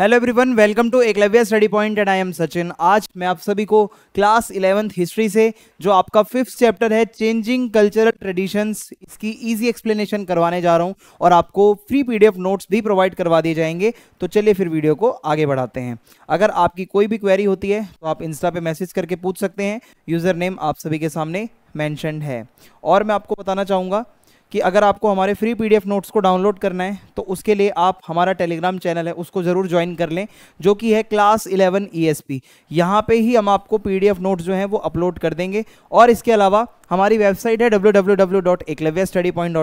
Hello everyone welcome to Eklavya study point and I am Sachin आज मैं आप सभी को क्लास इलेवेंथ हिस्ट्री से जो आपका फिफ्थ चैप्टर है चेंजिंग कल्चरल ट्रेडिशंस इसकी इजी एक्सप्लेनेशन करवाने जा रहा हूं और आपको फ्री पीडीएफ नोट्स भी प्रोवाइड करवा दिए जाएंगे तो चलिए फिर वीडियो को आगे बढ़ाते हैं अगर आपकी कोई भी क्वेरी होती है तो आप इंस्टा पर मैसेज करके पूछ सकते हैं यूज़र नेम आप सभी के सामने मैंशनड है और मैं आपको बताना चाहूँगा कि अगर आपको हमारे फ्री पीडीएफ नोट्स को डाउनलोड करना है तो उसके लिए आप हमारा टेलीग्राम चैनल है उसको ज़रूर ज्वाइन कर लें जो कि है क्लास 11 ईएसपी यहाँ पे ही हम आपको पीडीएफ नोट्स जो हैं वो अपलोड कर देंगे और इसके अलावा हमारी वेबसाइट है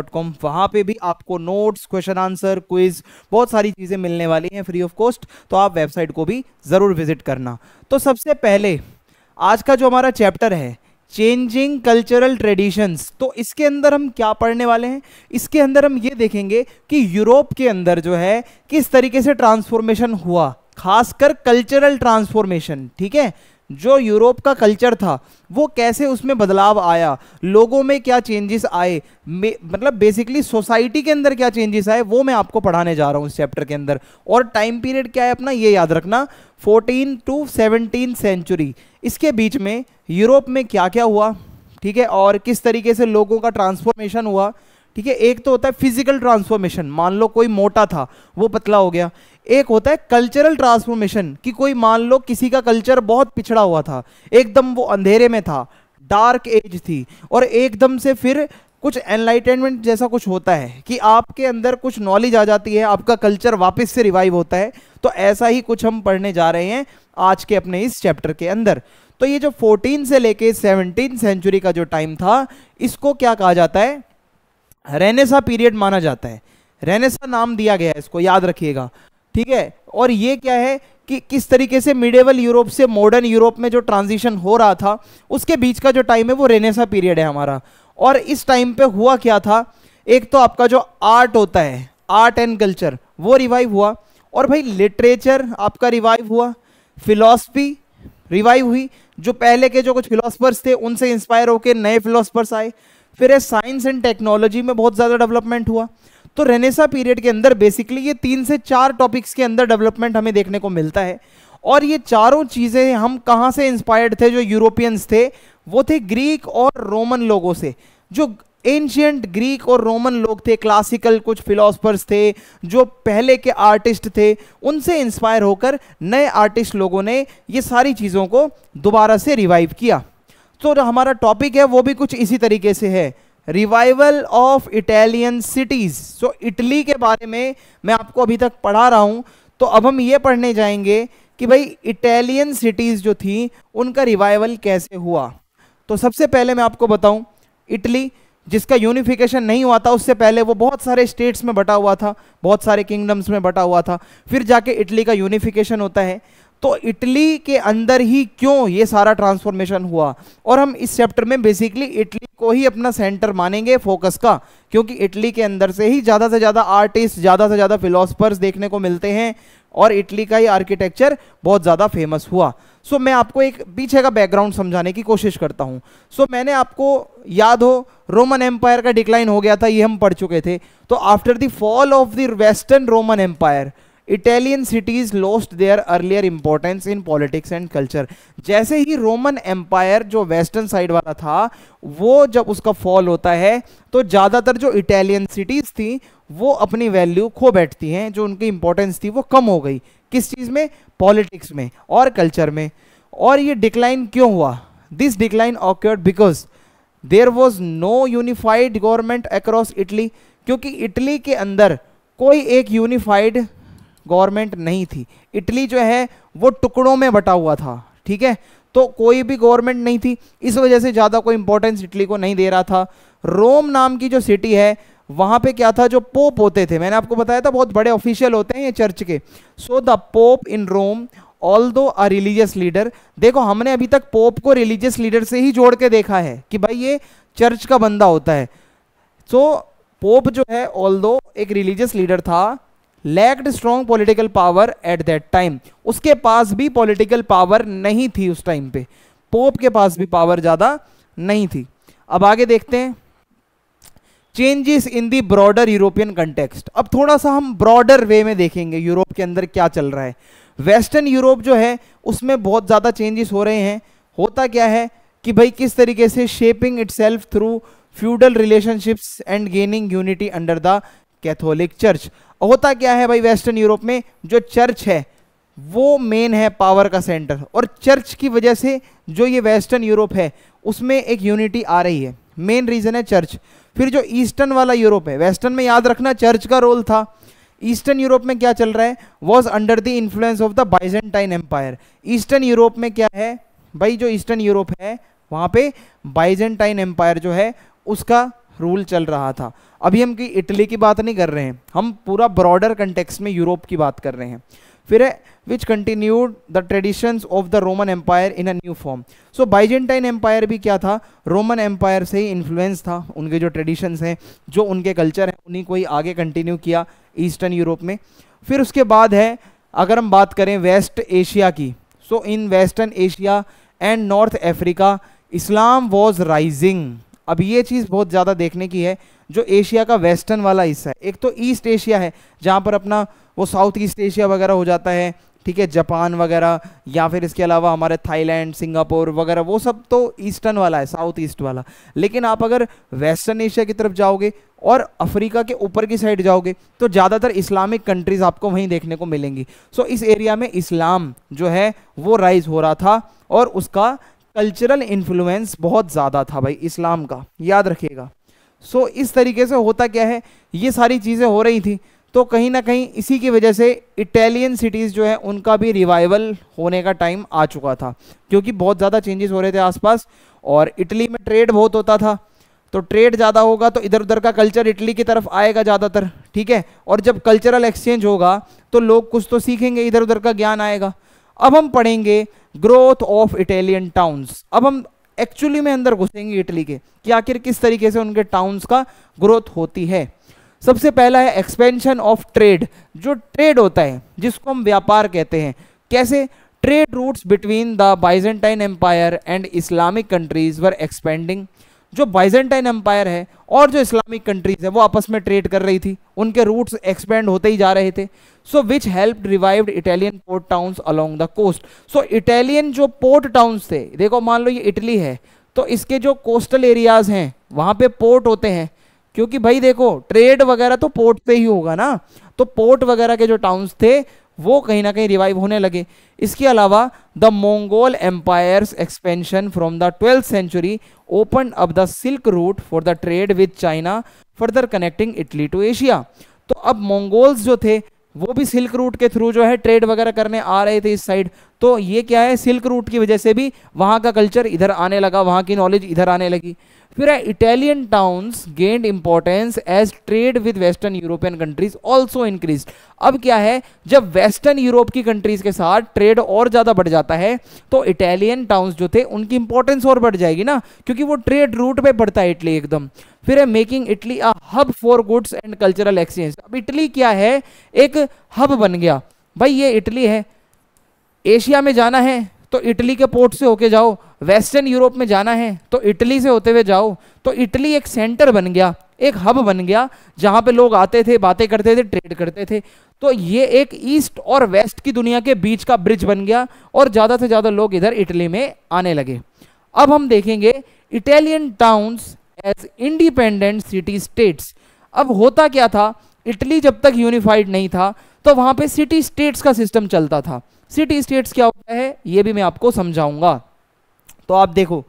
कॉम वहाँ पे भी आपको नोट्स क्वेश्चन आंसर क्विज बहुत सारी चीज़ें मिलने वाली हैं फ्री ऑफ कॉस्ट तो आप वेबसाइट को भी ज़रूर विजिट करना तो सबसे पहले आज का जो हमारा चैप्टर है चेंजिंग कल्चरल ट्रेडिशंस तो इसके अंदर हम क्या पढ़ने वाले हैं इसके अंदर हम ये देखेंगे कि यूरोप के अंदर जो है किस तरीके से ट्रांसफॉर्मेशन हुआ खासकर कल्चरल ट्रांसफॉर्मेशन ठीक है जो यूरोप का कल्चर था वो कैसे उसमें बदलाव आया लोगों में क्या चेंजेस आए मतलब बेसिकली सोसाइटी के अंदर क्या चेंजेस आए वो मैं आपको पढ़ाने जा रहा हूँ इस चैप्टर के अंदर और टाइम पीरियड क्या है अपना ये याद रखना 14 टू 17 सेंचुरी इसके बीच में यूरोप में क्या क्या हुआ ठीक है और किस तरीके से लोगों का ट्रांसफॉर्मेशन हुआ ठीक है एक तो होता है फिजिकल ट्रांसफॉर्मेशन मान लो कोई मोटा था वो पतला हो गया एक होता है कल्चरल ट्रांसफॉर्मेशन कि कोई मान लो किसी का कल्चर बहुत पिछड़ा हुआ था एकदम वो अंधेरे में था डार्क एज थी और एकदम से फिर कुछ एनलाइटेनमेंट जैसा कुछ होता है कि आपके अंदर कुछ नॉलेज आ जाती है आपका कल्चर वापस से रिवाइव होता है तो ऐसा ही कुछ हम पढ़ने जा रहे हैं आज के अपने इस चैप्टर के अंदर तो ये जो 14 से लेके 17 सेंचुरी का जो टाइम था इसको क्या कहा जाता है रेनेसा पीरियड माना जाता है रेनेसा नाम दिया गया है इसको याद रखिएगा ठीक है और ये क्या है कि किस तरीके से मिडेवल यूरोप से मॉडर्न यूरोप में जो ट्रांजिशन हो रहा था उसके बीच का जो टाइम है वो रेनेसा पीरियड है हमारा और इस टाइम पे हुआ क्या था एक तो आपका जो आर्ट होता है आर्ट एंड कल्चर वो रिवाइव हुआ और भाई लिटरेचर आपका रिवाइव हुआ फिलॉसफी रिवाइव हुई जो पहले के जो कुछ फिलोसफर्स थे उनसे इंस्पायर होकर नए फिलोसफर्स आए फिर साइंस एंड टेक्नोलॉजी में बहुत ज़्यादा डेवलपमेंट हुआ तो रेनेसा पीरियड के अंदर बेसिकली ये तीन से चार टॉपिक्स के अंदर डेवलपमेंट हमें देखने को मिलता है और ये चारों चीज़ें हम कहाँ से इंस्पायर्ड थे जो यूरोपियंस थे वो थे ग्रीक और रोमन लोगों से जो एंशियंट ग्रीक और रोमन लोग थे क्लासिकल कुछ फिलोसफर्स थे जो पहले के आर्टिस्ट थे उनसे इंस्पायर होकर नए आर्टिस्ट लोगों ने ये सारी चीज़ों को दोबारा से रिवाइव किया तो जो हमारा टॉपिक है वो भी कुछ इसी तरीके से है revival of Italian cities so Italy के बारे में मैं आपको अभी तक पढ़ा रहा हूँ तो अब हम ये पढ़ने जाएंगे कि भाई इटालियन सिटीज़ जो थी उनका रिवाइवल कैसे हुआ तो सबसे पहले मैं आपको बताऊं इटली जिसका यूनिफिकेशन नहीं हुआ था उससे पहले वो बहुत सारे स्टेट्स में बटा हुआ था बहुत सारे किंगडम्स में बटा हुआ था फिर जाके इटली का यूनिफिकेशन होता है तो इटली के अंदर ही क्यों ये सारा ट्रांसफॉर्मेशन हुआ और हम इस चैप्टर में बेसिकली इटली को ही अपना सेंटर मानेंगे फोकस का क्योंकि इटली के अंदर से ही ज़्यादा से ज़्यादा आर्टिस्ट ज़्यादा से ज़्यादा फिलोसफर्स देखने को मिलते हैं और इटली का ये आर्किटेक्चर बहुत ज़्यादा फेमस हुआ सो so, मैं आपको एक पीछे का बैकग्राउंड समझाने की कोशिश करता हूँ सो so, मैंने आपको याद हो रोमन एम्पायर का डिक्लाइन हो गया था ये हम पढ़ चुके थे तो after the fall of the western Roman empire Italian cities lost their earlier importance in politics and culture जैसे ही रोमन एम्पायर जो वेस्टर्न साइड वाला था वो जब उसका फॉल होता है तो ज़्यादातर जो इटालियन सिटीज़ थी वो अपनी वैल्यू खो बैठती हैं जो उनकी इंपॉर्टेंस थी वो कम हो गई किस चीज़ में पॉलिटिक्स में और कल्चर में और ये डिक्लाइन क्यों हुआ this decline occurred because there was no unified government across Italy क्योंकि इटली के अंदर कोई एक यूनिफाइड गवर्नमेंट नहीं थी इटली जो है वो टुकड़ों में बटा हुआ था ठीक है तो कोई भी गवर्नमेंट नहीं थी इस वजह से ज़्यादा कोई इंपॉर्टेंस इटली को नहीं दे रहा था रोम नाम की जो सिटी है वहाँ पे क्या था जो पोप होते थे मैंने आपको बताया था बहुत बड़े ऑफिशियल होते हैं ये चर्च के so the pope in Rome although a religious leader देखो हमने अभी तक पोप को रिलीजियस लीडर से ही जोड़ के देखा है कि भाई ये चर्च का बंदा होता है सो so, पोप जो है ऑल एक रिलीजियस लीडर था lacked strong political power at that time उसके पास भी पॉलिटिकल पावर नहीं थी उस टाइम पे पोप के पास भी पावर ज़्यादा नहीं थी अब आगे देखते हैं changes in the broader European context अब थोड़ा सा हम ब्रॉडर वे में देखेंगे यूरोप के अंदर क्या चल रहा है वेस्टर्न यूरोप जो है उसमें बहुत ज़्यादा चेंजेस हो रहे हैं होता क्या है कि भाई किस तरीके से shaping it through feudal relationships and gaining unity under the Catholic church होता क्या है भाई वेस्टर्न यूरोप में जो चर्च है वो मेन है पावर का सेंटर और चर्च की वजह से जो ये वेस्टर्न यूरोप है उसमें एक यूनिटी आ रही है मेन रीज़न है चर्च फिर जो ईस्टर्न वाला यूरोप है वेस्टर्न में याद रखना चर्च का रोल था ईस्टर्न यूरोप में क्या चल रहा है was under the influence of the Byzantine empire eastern Europe में क्या है भाई जो ईस्टर्न यूरोप है वहाँ पे बाइजेंटाइन एम्पायर जो है उसका रूल चल रहा था अभी हम की इटली की बात नहीं कर रहे हैं हम पूरा ब्रॉडर कंटेक्स में यूरोप की बात कर रहे हैं फिर है which continued the traditions of the Roman empire in a new form so Byzantine empire भी क्या था रोमन एम्पायर से ही इन्फ्लुएंस था उनके जो ट्रेडिशंस हैं जो उनके कल्चर हैं उन्हीं को ही आगे कंटिन्यू किया ईस्टर्न यूरोप में फिर उसके बाद है अगर हम बात करें वेस्ट एशिया की so in western Asia and north Africa Islam was rising अब ये चीज़ बहुत ज़्यादा देखने की है जो एशिया का वेस्टर्न वाला हिस्सा है एक तो ईस्ट एशिया है जहाँ पर अपना वो साउथ ईस्ट एशिया वगैरह हो जाता है ठीक है जापान वगैरह या फिर इसके अलावा हमारे थाईलैंड सिंगापुर वगैरह वो सब तो ईस्टर्न वाला है साउथ ईस्ट वाला लेकिन आप अगर वेस्टर्न एशिया की तरफ जाओगे और अफ्रीका के ऊपर की साइड जाओगे तो ज़्यादातर इस्लामिक कंट्रीज़ आपको वहीं देखने को मिलेंगी सो इस एरिया में इस्लाम जो है वो राइज हो रहा था और उसका कल्चरल इन्फ्लुएंस बहुत ज़्यादा था भाई इस्लाम का याद रखिएगा सो so, इस तरीके से होता क्या है ये सारी चीज़ें हो रही थी तो कहीं ना कहीं इसी की वजह से इटालियन सिटीज़ जो है उनका भी रिवाइवल होने का टाइम आ चुका था क्योंकि बहुत ज़्यादा चेंजेस हो रहे थे आसपास और इटली में ट्रेड बहुत होता था तो ट्रेड ज़्यादा होगा तो इधर उधर का कल्चर इटली की तरफ आएगा ज़्यादातर ठीक है और जब कल्चरल एक्सचेंज होगा तो लोग कुछ तो सीखेंगे इधर उधर का ज्ञान आएगा अब हम पढ़ेंगे ग्रोथ ऑफ इटेलियन टाउन्स अब हम एक्चुअली में अंदर घुसेंगे इटली के कि आखिर किस तरीके से उनके टाउन्स का ग्रोथ होती है सबसे पहला है एक्सपेंशन ऑफ ट्रेड जो ट्रेड होता है जिसको हम व्यापार कहते हैं कैसे trade routes between the Byzantine empire and Islamic countries were expanding जो बाइजेंटाइन एम्पायर है और जो इस्लामिक कंट्रीज है वो आपस में ट्रेड कर रही थी उनके रूट्स एक्सपेंड होते ही जा रहे थे so which help revive Italian port town along the coast so Italian जो पोर्ट टाउन्स थे देखो मान लो ये इटली है तो इसके जो कोस्टल एरियाज हैं वहां पे पोर्ट होते हैं क्योंकि भाई देखो ट्रेड वगैरह तो पोर्ट पे ही होगा ना तो पोर्ट वगैरह के जो टाउन्स थे वो कहीं ना कहीं रिवाइव होने लगे इसके अलावा the Mongol empire's expansion from the twelfth century open up the silk route for the trade with China further connecting Italy to Asia तो अब मोंगोल्स जो थे वो भी सिल्क रूट के थ्रू जो है ट्रेड वगैरह करने आ रहे थे इस साइड तो ये क्या है सिल्क रूट की वजह से भी वहाँ का कल्चर इधर आने लगा वहाँ की नॉलेज इधर आने लगी फिर है Italian towns gained importance as trade with western European countries also increase अब क्या है जब वेस्टर्न यूरोप की कंट्रीज के साथ ट्रेड और ज़्यादा बढ़ जाता है तो इटालियन टाउन्स जो थे उनकी इंपॉर्टेंस और बढ़ जाएगी ना क्योंकि वो ट्रेड रूट पे बढ़ता है इटली एकदम फिर है making Italy a hub for goods and cultural exchange अब इटली क्या है एक हब बन गया भाई ये इटली है एशिया में जाना है तो इटली के पोर्ट से होके जाओ वेस्टर्न यूरोप में जाना है तो इटली से होते हुए जाओ तो इटली एक सेंटर बन गया एक हब बन गया जहां पे लोग आते थे बातें करते थे ट्रेड करते थे तो ये एक ईस्ट और वेस्ट की दुनिया के बीच का ब्रिज बन गया और ज़्यादा से ज़्यादा लोग इधर इटली में आने लगे अब हम देखेंगे Italian towns as independent city states अब होता क्या था इटली जब तक यूनिफाइड नहीं था तो वहां पे सिटी स्टेट्स का सिस्टम चलता था सिटी स्टेट्स क्या होता है ये भी मैं आपको समझाऊंगा तो आप देखो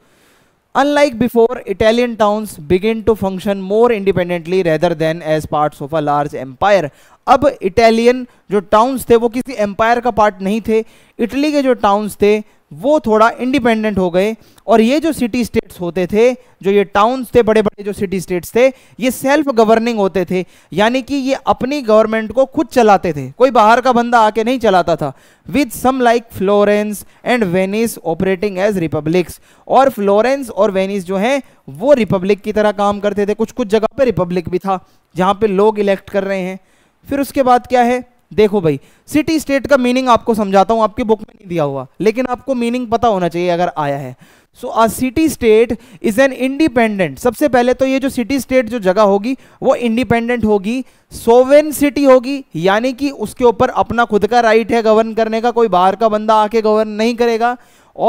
unlike before Italian towns begin to function more independently rather than as parts of a large empire अब इटालियन जो टाउन्स थे वो किसी एम्पायर का पार्ट नहीं थे इटली के जो टाउन्स थे वो थोड़ा इंडिपेंडेंट हो गए और ये जो सिटी स्टेट्स होते थे जो ये टाउन्स थे बड़े बड़े जो सिटी स्टेट्स थे ये सेल्फ गवर्निंग होते थे यानी कि ये अपनी गवर्नमेंट को खुद चलाते थे कोई बाहर का बंदा आके नहीं चलाता था with some like Florence and Venice operating as republics और फ्लोरेंस और वेनिस जो हैं वो रिपब्लिक की तरह काम करते थे कुछ कुछ जगह पर रिपब्लिक भी था जहाँ पर लोग इलेक्ट कर रहे हैं फिर उसके बाद क्या है देखो भाई सिटी स्टेट का मीनिंग आपको समझाता हूं आपकी बुक में नहीं दिया हुआ लेकिन आपको मीनिंग पता होना चाहिए अगर आया है so a city state is an independent सबसे पहले तो ये जो सिटी स्टेट जो जगह होगी वो इंडिपेंडेंट होगी सोवेन सिटी होगी यानी कि उसके ऊपर अपना खुद का राइट है गवर्न करने का कोई बाहर का बंदा आके गवर्न नहीं करेगा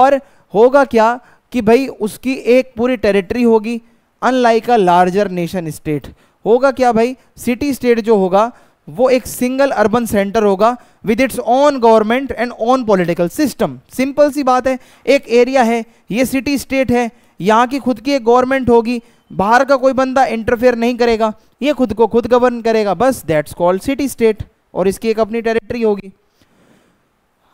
और होगा क्या कि भाई उसकी एक पूरी टेरिटरी होगी unlike a larger nation state होगा क्या भाई सिटी स्टेट जो होगा वो एक सिंगल अर्बन सेंटर होगा with its own government and on political system simple सी बात है एक एरिया है ये सिटी स्टेट है यहाँ की खुद की एक गवर्नमेंट होगी बाहर का कोई बंदा इंटरफेयर नहीं करेगा ये खुद को खुद गवर्न करेगा बस दैट्स कॉल्ड सिटी स्टेट और इसकी एक अपनी टेरिटरी होगी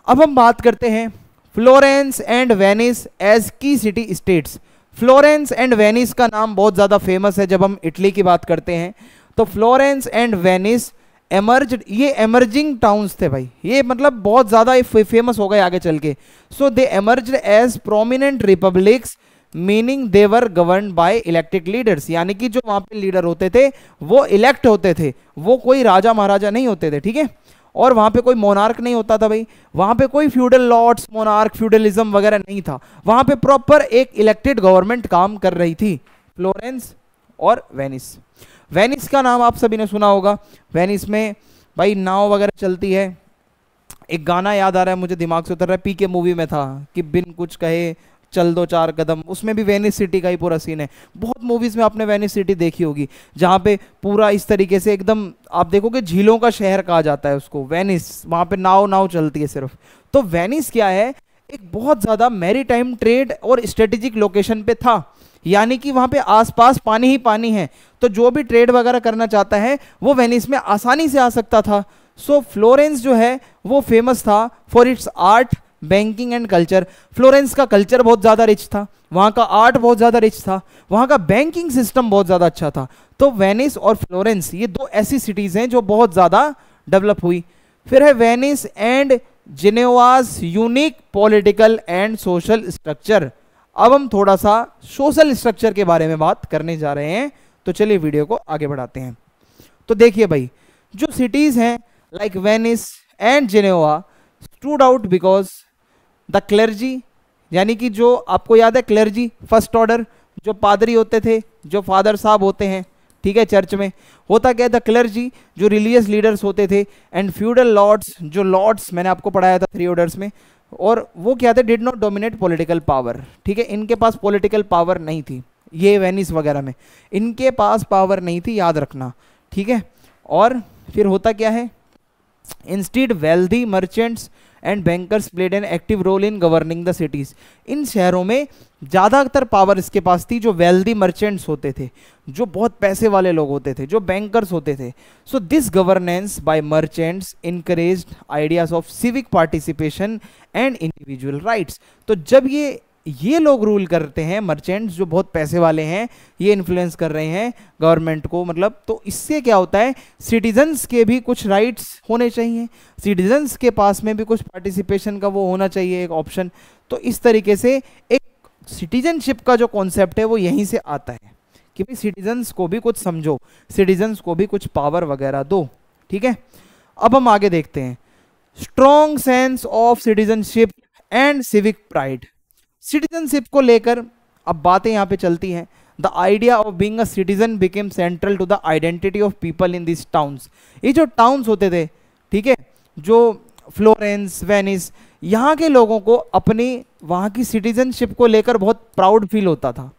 अब हम बात करते हैं Florence and Venice as key city states Florence and Venice का नाम बहुत ज़्यादा फेमस है जब हम इटली की बात करते हैं तो फ्लोरेंस एंड वेनिस एमर्ज ये एमर्जिंग टाउन्स थे भाई ये मतलब बहुत ज़्यादा फेमस हो गए आगे चल के so they emerge as prominent republics meaning they were govern by elected leaders यानी कि जो वहाँ पे लीडर होते थे वो इलेक्ट होते थे वो कोई राजा महाराजा नहीं होते थे ठीक है और वहाँ पे कोई मोनार्क नहीं होता था भाई वहाँ पे कोई फ्यूडल लॉर्ड्स मोनार्क फ्यूडलिज्म वगैरह नहीं था वहाँ पे प्रॉपर एक इलेक्टेड गवर्नमेंट काम कर रही थी फ्लोरेंस और वेनिस वेनिस का नाम आप सभी ने सुना होगा वेनिस में भाई नाव वगैरह चलती है एक गाना याद आ रहा है मुझे दिमाग से उतर रहा है पी के मूवी में था कि बिन कुछ कहे चल दो चार कदम उसमें भी वेनिस सिटी का ही पूरा सीन है बहुत मूवीज़ में आपने वेनिस सिटी देखी होगी जहाँ पे पूरा इस तरीके से एकदम आप देखोगे झीलों का शहर कहा जाता है उसको वेनिस वहाँ पे नाव नाव चलती है सिर्फ तो वेनिस क्या है एक बहुत ज़्यादा मेरी ट्रेड और स्ट्रेटेजिक लोकेशन पे था यानी कि वहाँ पे आसपास पानी ही पानी है तो जो भी ट्रेड वगैरह करना चाहता है वो वेनिस में आसानी से आ सकता था सो so, फ्लोरेंस जो है वो फेमस था for its art banking and culture Florence का कल्चर बहुत ज़्यादा रिच था वहाँ का आर्ट बहुत ज़्यादा रिच था वहाँ का बैंकिंग सिस्टम बहुत ज़्यादा अच्छा था तो वेनिस और फ्लोरेंस ये दो ऐसी सिटीज़ हैं जो बहुत ज़्यादा डेवलप हुई फिर है Venice and Geneva's unique political and social structure अब हम थोड़ा सा सोशल स्ट्रक्चर के बारे में बात करने जा रहे हैं तो चलिए वीडियो को आगे बढ़ाते हैं तो देखिए भाई जो सिटीज़ हैं like Venice and Geneva stood out because the clergy यानी कि जो आपको याद है क्लर्जी फर्स्ट ऑर्डर जो पादरी होते थे जो फादर साहब होते हैं ठीक है चर्च में होता क्या था क्लर्जी जो रिलीजियस लीडर्स होते थे एंड फ्यूडल लॉर्ड्स जो लॉर्ड्स मैंने आपको पढ़ाया था थ्री ऑर्डर्स में और वो क्या थे did not dominate political power ठीक है इनके पास पॉलिटिकल पावर नहीं थी ये वेनिस वगैरह में इनके पास पावर नहीं थी याद रखना ठीक है और फिर होता क्या है instead wealthy merchants and bankers played an active role in governing the cities इन शहरों में ज़्यादातर पावर इसके पास थी जो वेल्दी मर्चेंट्स होते थे जो बहुत पैसे वाले लोग होते थे जो बैंकर्स होते थे so this governance by merchants increase ideas of civic participation and individual rights तो जब ये ये लोग रूल करते हैं मर्चेंट्स जो बहुत पैसे वाले हैं ये इन्फ्लुएंस कर रहे हैं गवर्नमेंट को मतलब तो इससे क्या होता है सिटीजन्स के भी कुछ राइट्स होने चाहिए सिटीजन्स के पास में भी कुछ पार्टिसिपेशन का वो होना चाहिए एक ऑप्शन तो इस तरीके से एक सिटीजनशिप का जो कॉन्सेप्ट है वो यहीं से आता है कि भाई सिटीजन्स को भी कुछ समझो सिटीजन्स को भी कुछ पावर वगैरह दो ठीक है अब हम आगे देखते हैं strong sense of citizenship and civic pride citizenship को लेकर अब बातें यहाँ पे चलती हैं the idea of being citizen became central to the identity of people in this towns ये जो टाउन्स होते थे ठीक है जो फ्लोरेंस वेनिस यहाँ के लोगों को अपनी वहाँ की सिटीजनशिप को लेकर बहुत प्राउड फील होता था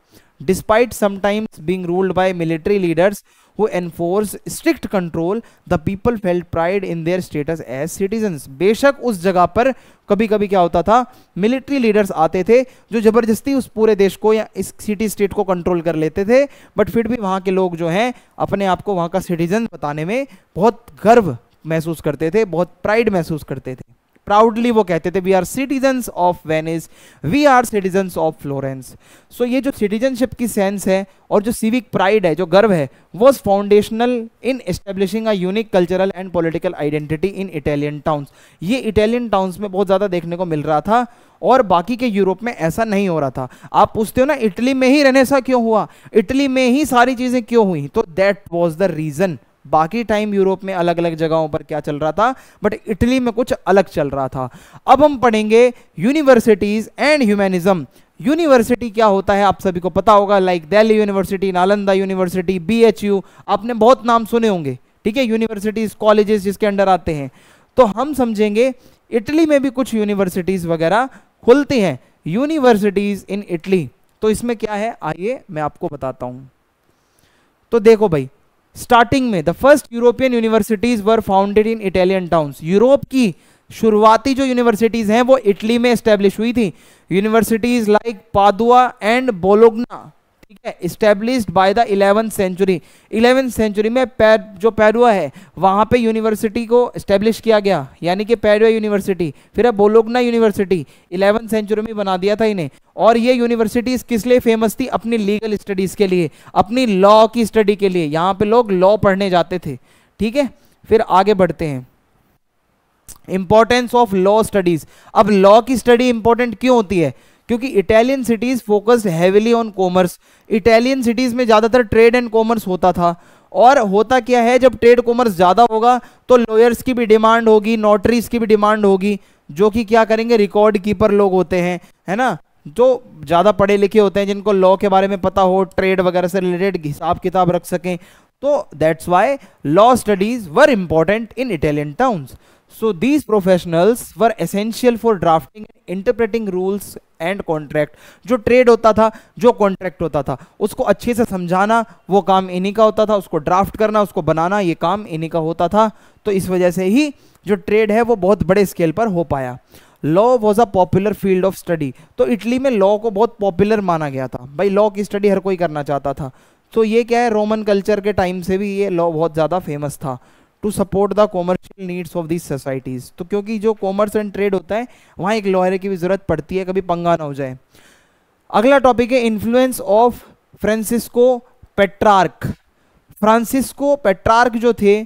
despite sometimes being ruled by military leaders who enforce strict control the people felt pride in their status as citizen बेशक उस जगह पर कभी कभी क्या होता था मिलिट्री लीडर्स आते थे जो ज़बरदस्ती उस पूरे देश को या इस सिटी स्टेट को कंट्रोल कर लेते थे बट फिर भी वहाँ के लोग जो हैं अपने आप को वहाँ का सिटीजन बताने में बहुत गर्व महसूस करते थे बहुत प्राइड महसूस करते थे प्राउडली वो कहते थे we are citizen of Venice we are citizen of Florence so ये जो सिटीजनशिप की सेंस है और जो सिविक प्राइड है जो गर्व है was foundational in establishing a unique cultural and political identity in Italian towns ये इटालियन टाउन्स में बहुत ज़्यादा देखने को मिल रहा था और बाकी के यूरोप में ऐसा नहीं हो रहा था आप पूछते हो ना इटली में ही रहने सा क्यों हुआ इटली में ही सारी चीज़ें क्यों हुई तो दैट वॉज द रीज़न बाकी टाइम यूरोप में अलग अलग जगहों पर क्या चल रहा था बट इटली में कुछ अलग चल रहा था अब हम पढ़ेंगे यूनिवर्सिटीज़ एंड ह्यूमैनिज्म यूनिवर्सिटी क्या होता है आप सभी को पता होगा like Delhi university Nalanda university BHU आपने बहुत नाम सुने होंगे ठीक है यूनिवर्सिटीज़ कॉलेजेस जिसके अंडर आते हैं तो हम समझेंगे इटली में भी कुछ यूनिवर्सिटीज़ वगैरह खुलती हैं यूनिवर्सिटीज़ इन इटली तो इसमें क्या है आइए मैं आपको बताता हूं तो देखो भाई स्टार्टिंग में the first European universities were founded in Italian towns Europe की शुरुआती जो यूनिवर्सिटीज़ हैं वो इटली में एस्टेब्लिश हुई थी universities like Padua and Bologna ठीक है established by the eleven century eleventh century में पैर जो पैरुआ है वहाँ पे यूनिवर्सिटी को इस्टेब्लिश किया गया यानी कि पैरुआ यूनिवर्सिटी फिर अब बोलोगना यूनिवर्सिटी इलेवन सेंचुरी में बना दिया था इन्हें और ये यूनिवर्सिटीज़ किस लिए फेमस थी अपनी लीगल स्टडीज़ के लिए अपनी लॉ की स्टडी के लिए यहाँ पे लोग लॉ पढ़ने जाते थे ठीक है फिर आगे बढ़ते हैं इंपॉर्टेंस ऑफ लॉ स्टडीज़ अब लॉ की स्टडी इंपॉर्टेंट क्यों होती है क्योंकि Italian cities focused heavily on commerce Italian cities में ज़्यादातर ट्रेड एंड कॉमर्स होता था और होता क्या है जब ट्रेड कॉमर्स ज़्यादा होगा तो लॉयर्स की भी डिमांड होगी नोटरीज की भी डिमांड होगी जो कि क्या करेंगे रिकॉर्ड कीपर लोग होते हैं है ना जो ज़्यादा पढ़े लिखे होते हैं जिनको लॉ के बारे में पता हो ट्रेड वगैरह से रिलेटेड हिसाब किताब रख सकें तो that's why law studies were important in Italian towns So these professionals were essential for drafting interpreting rules and contract. जो trade होता था जो contract होता था उसको अच्छे से समझाना वो काम इन्हीं का होता था उसको draft करना उसको बनाना ये काम इन्हीं का होता था तो इस वजह से ही जो trade है वो बहुत बड़े स्केल पर हो पाया law was a popular field of study तो इटली में लॉ को बहुत पॉपुलर माना गया था भाई लॉ की स्टडी हर कोई करना चाहता था तो ये क्या है रोमन कल्चर के टाइम से भी ये लॉ बहुत ज़्यादा फेमस था to support the commercial needs of these societies तो क्योंकि जो कॉमर्स एंड ट्रेड होता है वहाँ एक लॉयर की भी ज़रूरत पड़ती है कभी पंगा ना हो जाए अगला टॉपिक है influence of Francesco Petrarch Francesco Petrarch जो थे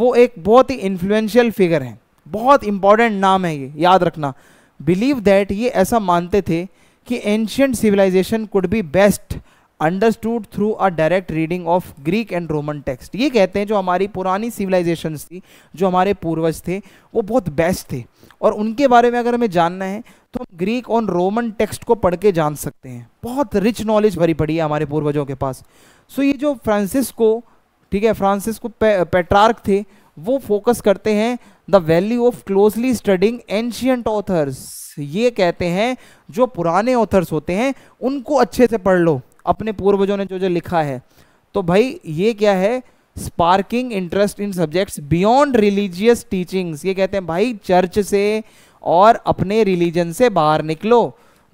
वो एक बहुत ही इन्फ्लुएंशियल फिगर हैं बहुत इंपॉर्टेंट नाम है ये याद रखना बिलीव दैट ये ऐसा मानते थे कि ancient civilisation could be best understood through a direct reading of Greek and Roman text ये कहते हैं जो हमारी पुरानी सिविलाइजेशन थी जो हमारे पूर्वज थे वो बहुत बेस्ट थे और उनके बारे में अगर हमें जानना है तो हम ग्रीक और रोमन टेक्स्ट को पढ़ के जान सकते हैं बहुत रिच नॉलेज भरी पड़ी है हमारे पूर्वजों के पास सो so ये जो फ्रांसिस्को ठीक है फ्रांसिस्को पे, पेट्रार्क थे वो फोकस करते हैं the value of closely studying ancient authors ये कहते हैं जो पुराने ऑथर्स होते हैं उनको अच्छे से पढ़ लो अपने पूर्वजों ने जो जो लिखा है तो भाई ये क्या है sparking interest in subjects beyond religious teachings ये कहते हैं भाई चर्च से और अपने रिलीजन से बाहर निकलो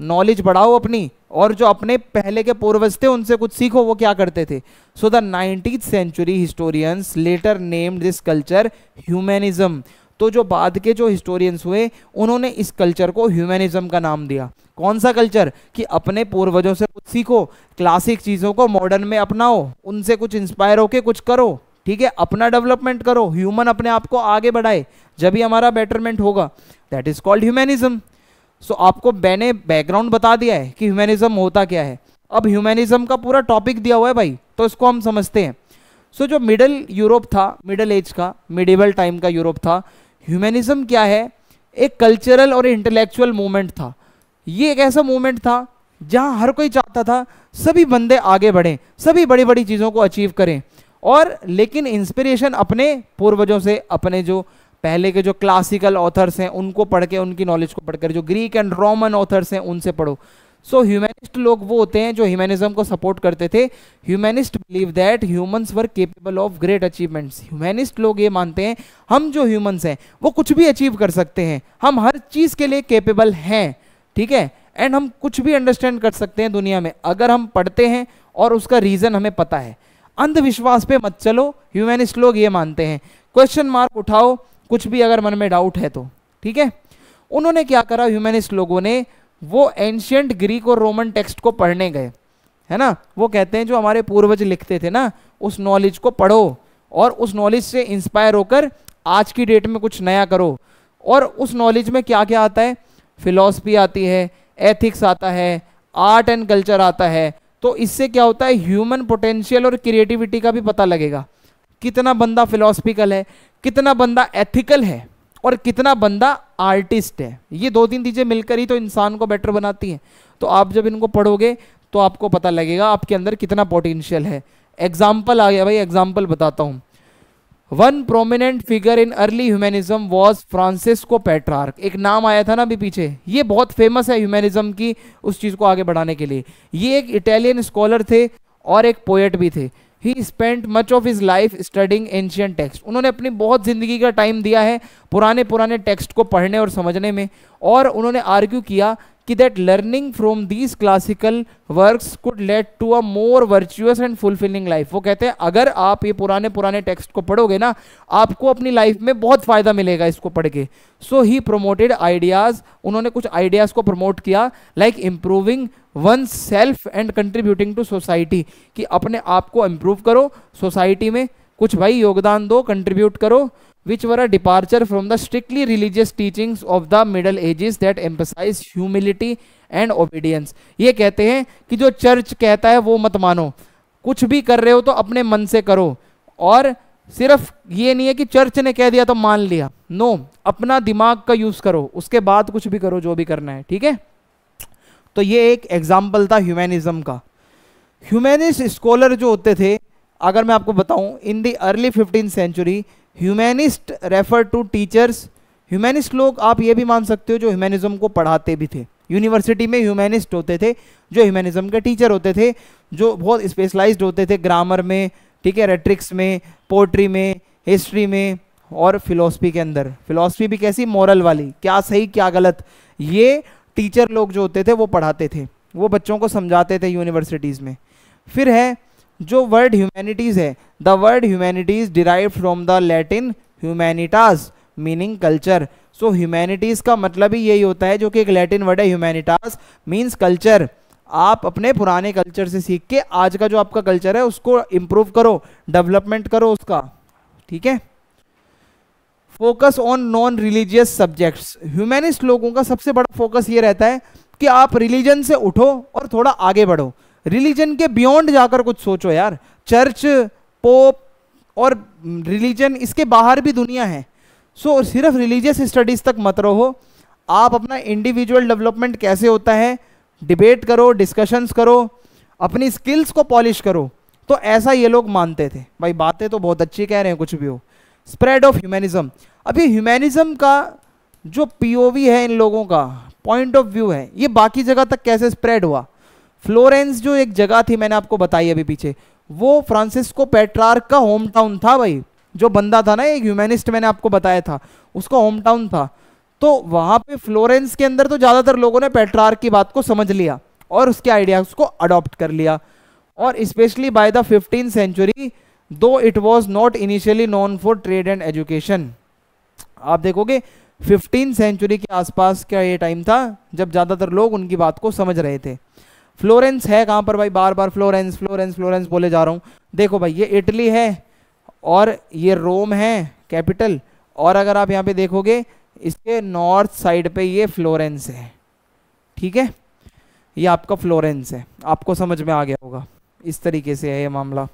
नॉलेज बढ़ाओ अपनी और जो अपने पहले के पूर्वज थे उनसे कुछ सीखो वो क्या करते थे so the nineteen century historians later named this culture humanism तो जो बाद के जो हिस्टोरियंस हुए उन्होंने इस कल्चर को ह्यूमनिज्म का नाम दिया कौन सा कल्चर कि अपने पूर्वजों से कुछ सीखो क्लासिक चीज़ों को मॉडर्न में अपनाओ उनसे कुछ इंस्पायर होके कुछ करो ठीक है अपना डेवलपमेंट करो ह्यूमन अपने आप को आगे बढ़ाए जब ही हमारा बेटरमेंट होगा that is called humanism so आपको मैंने बैकग्राउंड बता दिया है कि ह्यूमैनिज्म होता क्या है अब ह्यूमैनिज्म का पूरा टॉपिक दिया हुआ है भाई तो इसको हम समझते हैं सो so, जो मिडल यूरोप था मिडल एज का मिडिवल टाइम का यूरोप था ह्यूमैनिज्म क्या है एक कल्चरल और इंटेलेक्चुअल मूवमेंट था ये एक ऐसा मूवमेंट था जहां हर कोई चाहता था सभी बंदे आगे बढ़ें सभी बड़ी बड़ी चीज़ों को अचीव करें और लेकिन इंस्पिरेशन अपने पूर्वजों से अपने जो पहले के जो क्लासिकल ऑथर्स हैं उनको पढ़ के उनकी नॉलेज को पढ़कर जो ग्रीक एंड रोमन ऑथर्स हैं उनसे पढ़ो सो ह्यूमैनिस्ट लोग वो होते हैं जो ह्यूमैनिज्म को सपोर्ट करते थे humanist believe that humans were capable of great achievements humanist लोग ये मानते हैं हम जो ह्यूमंस हैं वो कुछ भी अचीव कर सकते हैं हम हर चीज़ के लिए केपेबल हैं ठीक है एंड हम कुछ भी अंडरस्टैंड कर सकते हैं दुनिया में अगर हम पढ़ते हैं और उसका रीज़न हमें पता है अंधविश्वास पे मत चलो ह्यूमैनिस्ट लोग ये मानते हैं क्वेश्चन मार्क उठाओ कुछ भी अगर मन में डाउट है तो ठीक है उन्होंने क्या करा ह्यूमैनिस्ट लोगों ने वो एंशियंट ग्रीक और रोमन टेक्स्ट को पढ़ने गए है ना वो कहते हैं जो हमारे पूर्वज लिखते थे ना उस नॉलेज को पढ़ो और उस नॉलेज से इंस्पायर होकर आज की डेट में कुछ नया करो और उस नॉलेज में क्या क्या आता है फिलॉसफी आती है एथिक्स आता है आर्ट एंड कल्चर आता है तो इससे क्या होता है ह्यूमन पोटेंशियल और क्रिएटिविटी का भी पता लगेगा कितना बंदा फिलॉसफिकल है कितना बंदा एथिकल है और कितना बंदा आर्टिस्ट है ये दो तीन चीज़ें मिलकर ही तो इंसान को बेटर बनाती हैं तो आप जब इनको पढ़ोगे तो आपको पता लगेगा आपके अंदर कितना पोटेंशियल है एग्जाम्पल आ गया भाई एग्जाम्पल बताता हूँ one prominent figure in early humanism was Francesco Petrarch एक नाम आया था ना अभी पीछे ये बहुत फेमस है ह्यूमेनिज्म की उस चीज़ को आगे बढ़ाने के लिए ये एक इटालियन स्कॉलर थे और एक पोएट भी थे he spent much of his life studying ancient text उन्होंने अपनी बहुत ज़िंदगी का टाइम दिया है पुराने पुराने टेक्स्ट को पढ़ने और समझने में और उन्होंने आर्ग्यू किया कि that learning from these classical works could lead to a more virtuous and fulfilling life वो कहते हैं अगर आप ये पुराने पुराने टेक्स्ट को पढ़ोगे ना आपको अपनी लाइफ में बहुत फ़ायदा मिलेगा इसको पढ़ के सो ही प्रोमोटेड आइडियाज़ उन्होंने कुछ आइडियाज़ को प्रमोट किया like improving oneself and contributing to society कि अपने आप को इम्प्रूव करो सोसाइटी में कुछ भाई योगदान दो कंट्रीब्यूट करो which were a departure from the strictly religious teachings of the middle ages that emphasize humility and obedience ये कहते हैं कि जो चर्च कहता है वो मत मानो कुछ भी कर रहे हो तो अपने मन से करो और सिर्फ ये नहीं है कि चर्च ने कह दिया तो मान लिया नो no, अपना दिमाग का यूज़ करो उसके बाद कुछ भी करो जो भी करना है ठीक है तो ये एक एग्जाम्पल था ह्यूमैनिज़्म का ह्यूमैनिस्ट स्कॉलर जो होते थे अगर मैं आपको बताऊं in the early fifteen century humanist refer to teachers humanist लोग आप ये भी मान सकते हो जो ह्यूमैनिज्म को पढ़ाते भी थे यूनिवर्सिटी में ह्यूमैनिस्ट होते थे जो ह्यूमैनिज्म के टीचर होते थे जो बहुत स्पेशलाइज्ड होते थे ग्रामर में ठीक है रेट्रिक्स में पोट्री में हिस्ट्री में और फिलोसफी के अंदर फिलोसफी भी कैसी मॉरल वाली क्या सही क्या गलत ये टीचर लोग जो होते थे वो पढ़ाते थे वो बच्चों को समझाते थे यूनिवर्सिटीज़ में फिर है जो वर्ड ह्यूमैनिटीज़ है the word humanities derive from the Latin humanitas meaning culture so humanities का मतलब ही यही होता है जो कि एक लैटिन वर्ड है ह्यूमैनिटास मीन्स कल्चर आप अपने पुराने कल्चर से सीख के आज का जो आपका कल्चर है उसको इम्प्रूव करो डेवलपमेंट करो उसका ठीक है focus on non religious subjects humanist लोगों का सबसे बड़ा फोकस ये रहता है कि आप रिलीजन से उठो और थोड़ा आगे बढ़ो रिलीजन के बियॉन्ड जाकर कुछ सोचो यार चर्च पोप और रिलीजन इसके बाहर भी दुनिया है सो so, सिर्फ रिलीजियस स्टडीज़ तक मत रहो आप अपना इंडिविजुअल डेवलपमेंट कैसे होता है डिबेट करो डिस्कशंस करो अपनी स्किल्स को पॉलिश करो तो ऐसा ये लोग मानते थे भाई बातें तो बहुत अच्छी कह रहे हैं कुछ भी हो स्प्रेड ऑफ ह्यूमैनिज्म अभी ह्यूमैनिज्म का जो पीओवी है इन लोगों का पॉइंट ऑफ व्यू है ये बाकी जगह तक कैसे स्प्रेड हुआ फ्लोरेंस जो एक जगह थी मैंने आपको बताई अभी पीछे वो फ्रांसिस्को पेट्रार का होम टाउन था भाई जो बंदा था ना एक ह्यूमेनिस्ट मैंने आपको बताया था उसका होम टाउन था तो वहाँ पे फ्लोरेंस के अंदर तो ज़्यादातर लोगों ने पेट्रार्क की बात को समझ लिया और उसके आइडियाज़ को अडॉप्ट कर लिया और especially by the fifteen century though it was not initially known for trade and education आप देखोगे फिफ्टीन सेंचुरी के आसपास का ये टाइम था जब ज़्यादातर लोग उनकी बात को समझ रहे थे फ्लोरेंस है कहाँ पर भाई बार बार फ्लोरेंस फ्लोरेंस फ्लोरेंस बोले जा रहा हूँ देखो भाई ये इटली है और ये रोम है कैपिटल और अगर आप यहाँ पे देखोगे इसके नॉर्थ साइड पे ये फ्लोरेंस है ठीक है ये आपका फ्लोरेंस है आपको समझ में आ गया होगा इस तरीके से है ये मामला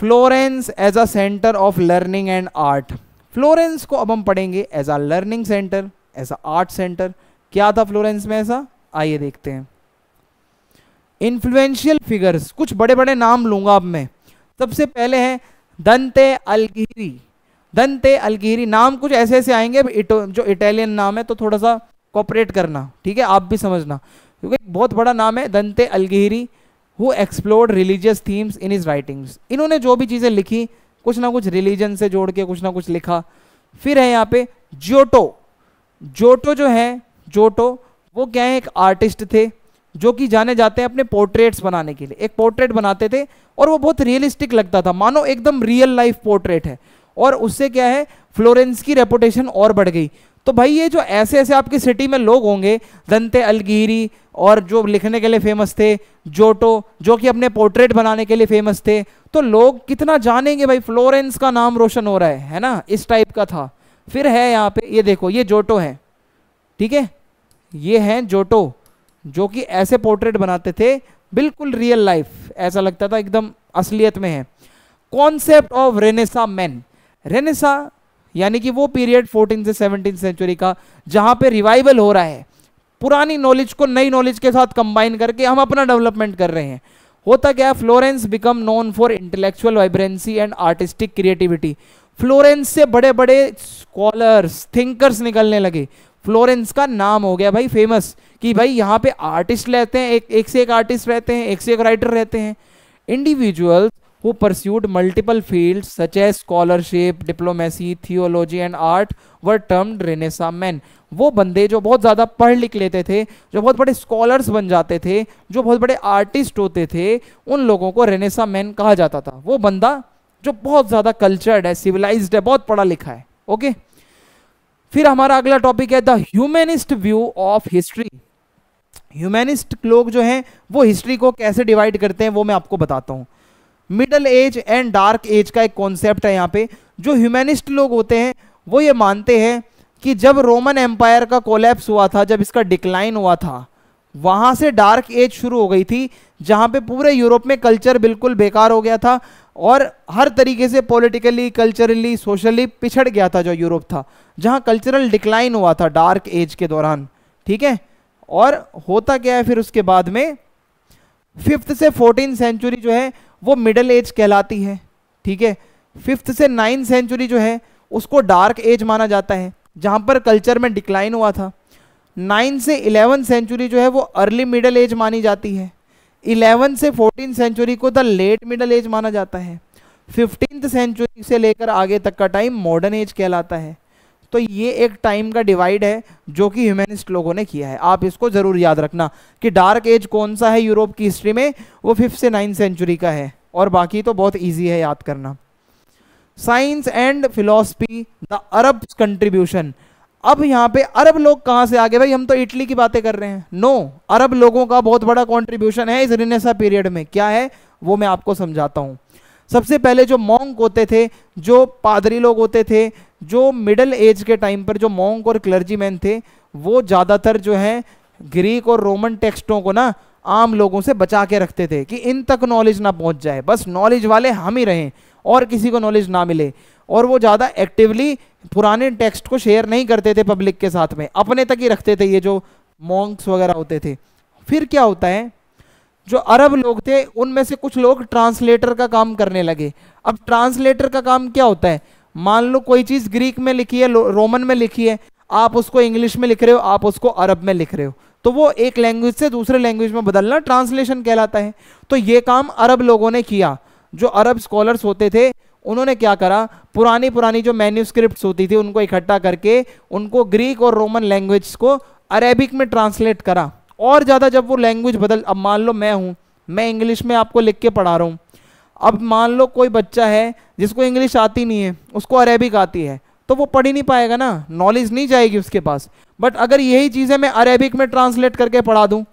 Florence as a centre of learning and art Florence को अब हम पढ़ेंगे as a learning centre as a art centre क्या था फ्लोरेंस में ऐसा आइए देखते हैं इन्फ्लुएंशियल फिगर्स कुछ बड़े बड़े नाम लूंगा अब मैं सबसे पहले हैं दंते अलगिरी दंते अलगिरी नाम कुछ ऐसे ऐसे आएंगे जो इटालियन नाम है तो थोड़ा सा कॉपरेट करना ठीक है आप भी समझना क्योंकि बहुत बड़ा नाम है दंते अलगिरी who explored religious themes in his writings इन्होंने जो भी चीज़ें लिखी कुछ ना कुछ रिलीजन से जोड़ के कुछ ना कुछ लिखा फिर है यहाँ पे जोटो जोटो जो है जोटो वो क्या है एक आर्टिस्ट थे जो कि जाने जाते हैं अपने पोर्ट्रेट्स बनाने के लिए एक पोर्ट्रेट बनाते थे और वो बहुत रियलिस्टिक लगता था मानो एकदम रियल लाइफ पोर्ट्रेट है और उससे क्या है फ्लोरेंस की रेपुटेशन और बढ़ गई तो भाई ये जो ऐसे ऐसे आपकी सिटी में लोग होंगे दंते अलगीरी और जो लिखने के लिए फेमस थे जोटो जो कि अपने पोर्ट्रेट बनाने के लिए फेमस थे तो लोग कितना जानेंगे भाई फ्लोरेंस का नाम रोशन हो रहा है है ना इस टाइप का था फिर है यहाँ पे ये देखो ये जोटो है ठीक है ये हैं जोटो जो कि ऐसे पोर्ट्रेट बनाते थे बिल्कुल रियल लाइफ ऐसा लगता था एकदम असलियत में है concept of renaissance man renaissance यानी कि वो पीरियड 14 से 17 सेंचुरी का जहां पे रिवाइवल हो रहा है पुरानी नॉलेज को नई नॉलेज के साथ कंबाइन करके हम अपना डेवलपमेंट कर रहे हैं होता क्या Florence become known for intellectual vibrancy and artistic creativity Florence से बड़े बड़े स्कॉलर्स थिंकर्स निकलने लगे फ्लोरेंस का नाम हो गया भाई फेमस कि भाई यहाँ पे आर्टिस्ट रहते हैं एक एक से एक आर्टिस्ट रहते हैं एक से एक राइटर रहते हैं individual who pursued multiple field such a scholarship diplomacy theology and art were termed renaissance man वो बंदे जो बहुत ज़्यादा पढ़ लिख लेते थे जो बहुत बड़े स्कॉलर्स बन जाते थे जो बहुत बड़े आर्टिस्ट होते थे उन लोगों को रेनेसा मैन कहा जाता था वो बंदा जो बहुत ज़्यादा कल्चर्ड है सिविलाइज्ड है बहुत पढ़ा लिखा है ओके okay? फिर हमारा अगला टॉपिक है the humanist view of history humanist लोग जो हैं वो हिस्ट्री को कैसे डिवाइड करते हैं वो मैं आपको बताता हूँ middle age and dark age का एक कॉन्सेप्ट है यहाँ पे जो ह्यूमेनिस्ट लोग होते हैं वो ये मानते हैं कि जब रोमन एम्पायर का कोलैप्स हुआ था जब इसका डिक्लाइन हुआ था वहाँ से डार्क एज शुरू हो गई थी जहाँ पे पूरे यूरोप में कल्चर बिल्कुल बेकार हो गया था और हर तरीके से पॉलिटिकली कल्चरली सोशली पिछड़ गया था जो यूरोप था जहाँ कल्चरल डिक्लाइन हुआ था डार्क एज के दौरान ठीक है और होता क्या है फिर उसके बाद में फिफ्थ से फोर्टीन सेंचुरी जो है वो मिडल एज कहलाती है ठीक है फिफ्थ से नाइन सेंचुरी जो है उसको डार्क एज माना जाता है जहाँ पर कल्चर में डिक्लाइन हुआ था नाइन से इलेवन सेंचुरी जो है वो अर्ली मिडल एज मानी जाती है इलेवन से फोर्टीन सेंचुरी को द लेट मिडल एज माना जाता है फिफ्टींथ सेंचुरी से लेकर आगे तक का टाइम मॉडर्न एज कहलाता है तो ये एक टाइम का डिवाइड है जो कि ह्यूमनिस्ट लोगों ने किया है आप इसको ज़रूर याद रखना कि डार्क एज कौन सा है यूरोप की हिस्ट्री में वो फिफ्थ से नाइन्थ सेंचुरी का है और बाकी तो बहुत ईजी है याद करना science and philosophy the Arab contribution अब यहाँ पे अरब लोग कहाँ से आ गए भाई हम तो इटली की बातें कर रहे हैं नो no, अरब लोगों का बहुत बड़ा कॉन्ट्रीब्यूशन है इस रिनेसा पीरियड में क्या है वो मैं आपको समझाता हूँ सबसे पहले जो मोंग होते थे जो पादरी लोग होते थे जो मिडल एज के टाइम पर जो मोंग और क्लर्जी मैन थे वो ज़्यादातर जो है ग्रीक और रोमन टेक्स्टों को ना आम लोगों से बचा के रखते थे कि इन तक नॉलेज ना पहुंच जाए बस नॉलेज वाले हम ही रहें और किसी को नॉलेज ना मिले और वो ज़्यादा एक्टिवली पुराने टेक्स्ट को शेयर नहीं करते थे पब्लिक के साथ में अपने तक ही रखते थे ये जो मॉन्क्स वगैरह होते थे फिर क्या होता है जो अरब लोग थे उनमें से कुछ लोग ट्रांसलेटर का काम करने लगे अब ट्रांसलेटर का काम क्या होता है मान लो कोई चीज ग्रीक में लिखी है रोमन में लिखी है आप उसको इंग्लिश में लिख रहे हो आप उसको अरब में लिख रहे हो तो वो एक लैंग्वेज से दूसरे लैंग्वेज में बदलना ट्रांसलेशन कहलाता है तो ये काम अरब लोगों ने किया जो अरब स्कॉलर्स होते थे उन्होंने क्या करा पुरानी पुरानी जो मैन्यूस्क्रिप्ट होती थी उनको इकट्ठा करके उनको ग्रीक और रोमन लैंग्वेज को अरेबिक में ट्रांसलेट करा और ज़्यादा जब वो लैंग्वेज बदल अब मान लो मैं हूँ मैं इंग्लिश में आपको लिख के पढ़ा रहा हूँ अब मान लो कोई बच्चा है जिसको इंग्लिश आती नहीं है उसको अरेबिक आती है तो वो पढ़ ही नहीं पाएगा ना नॉलेज नहीं जाएगी उसके पास बट अगर यही चीज़ें मैं अरेबिक में ट्रांसलेट करके पढ़ा दूँ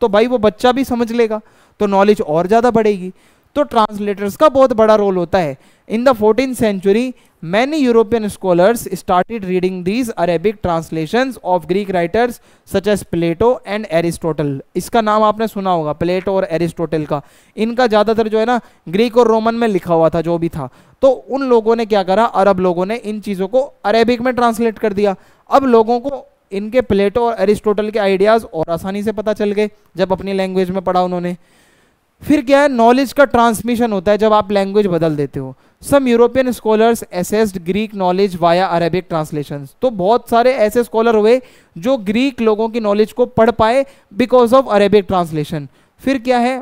तो भाई वो बच्चा भी समझ लेगा तो नॉलेज और ज़्यादा बढ़ेगी तो ट्रांसलेटर्स का बहुत बड़ा रोल होता है in the fourteen century many European scholars started reading these Arabic translation of Greek writers such as Plato and Aristotle इसका नाम आपने सुना होगा प्लेटो और एरिस्टोटल का इनका ज़्यादातर जो है ना ग्रीक और रोमन में लिखा हुआ था जो भी था तो उन लोगों ने क्या करा अरब लोगों ने इन चीज़ों को अरेबिक में ट्रांसलेट कर दिया अब लोगों को इनके प्लेटो और एरिस्टोटल के आइडियाज़ और आसानी से पता चल गए जब अपनी लैंग्वेज में पढ़ा उन्होंने फिर क्या है नॉलेज का ट्रांसमिशन होता है जब आप लैंग्वेज बदल देते हो some European scholars accessed Greek knowledge via Arabic translation तो बहुत सारे ऐसे स्कॉलर हुए जो ग्रीक लोगों की नॉलेज को पढ़ पाए बिकॉज ऑफ अरेबिक ट्रांसलेशन फिर क्या है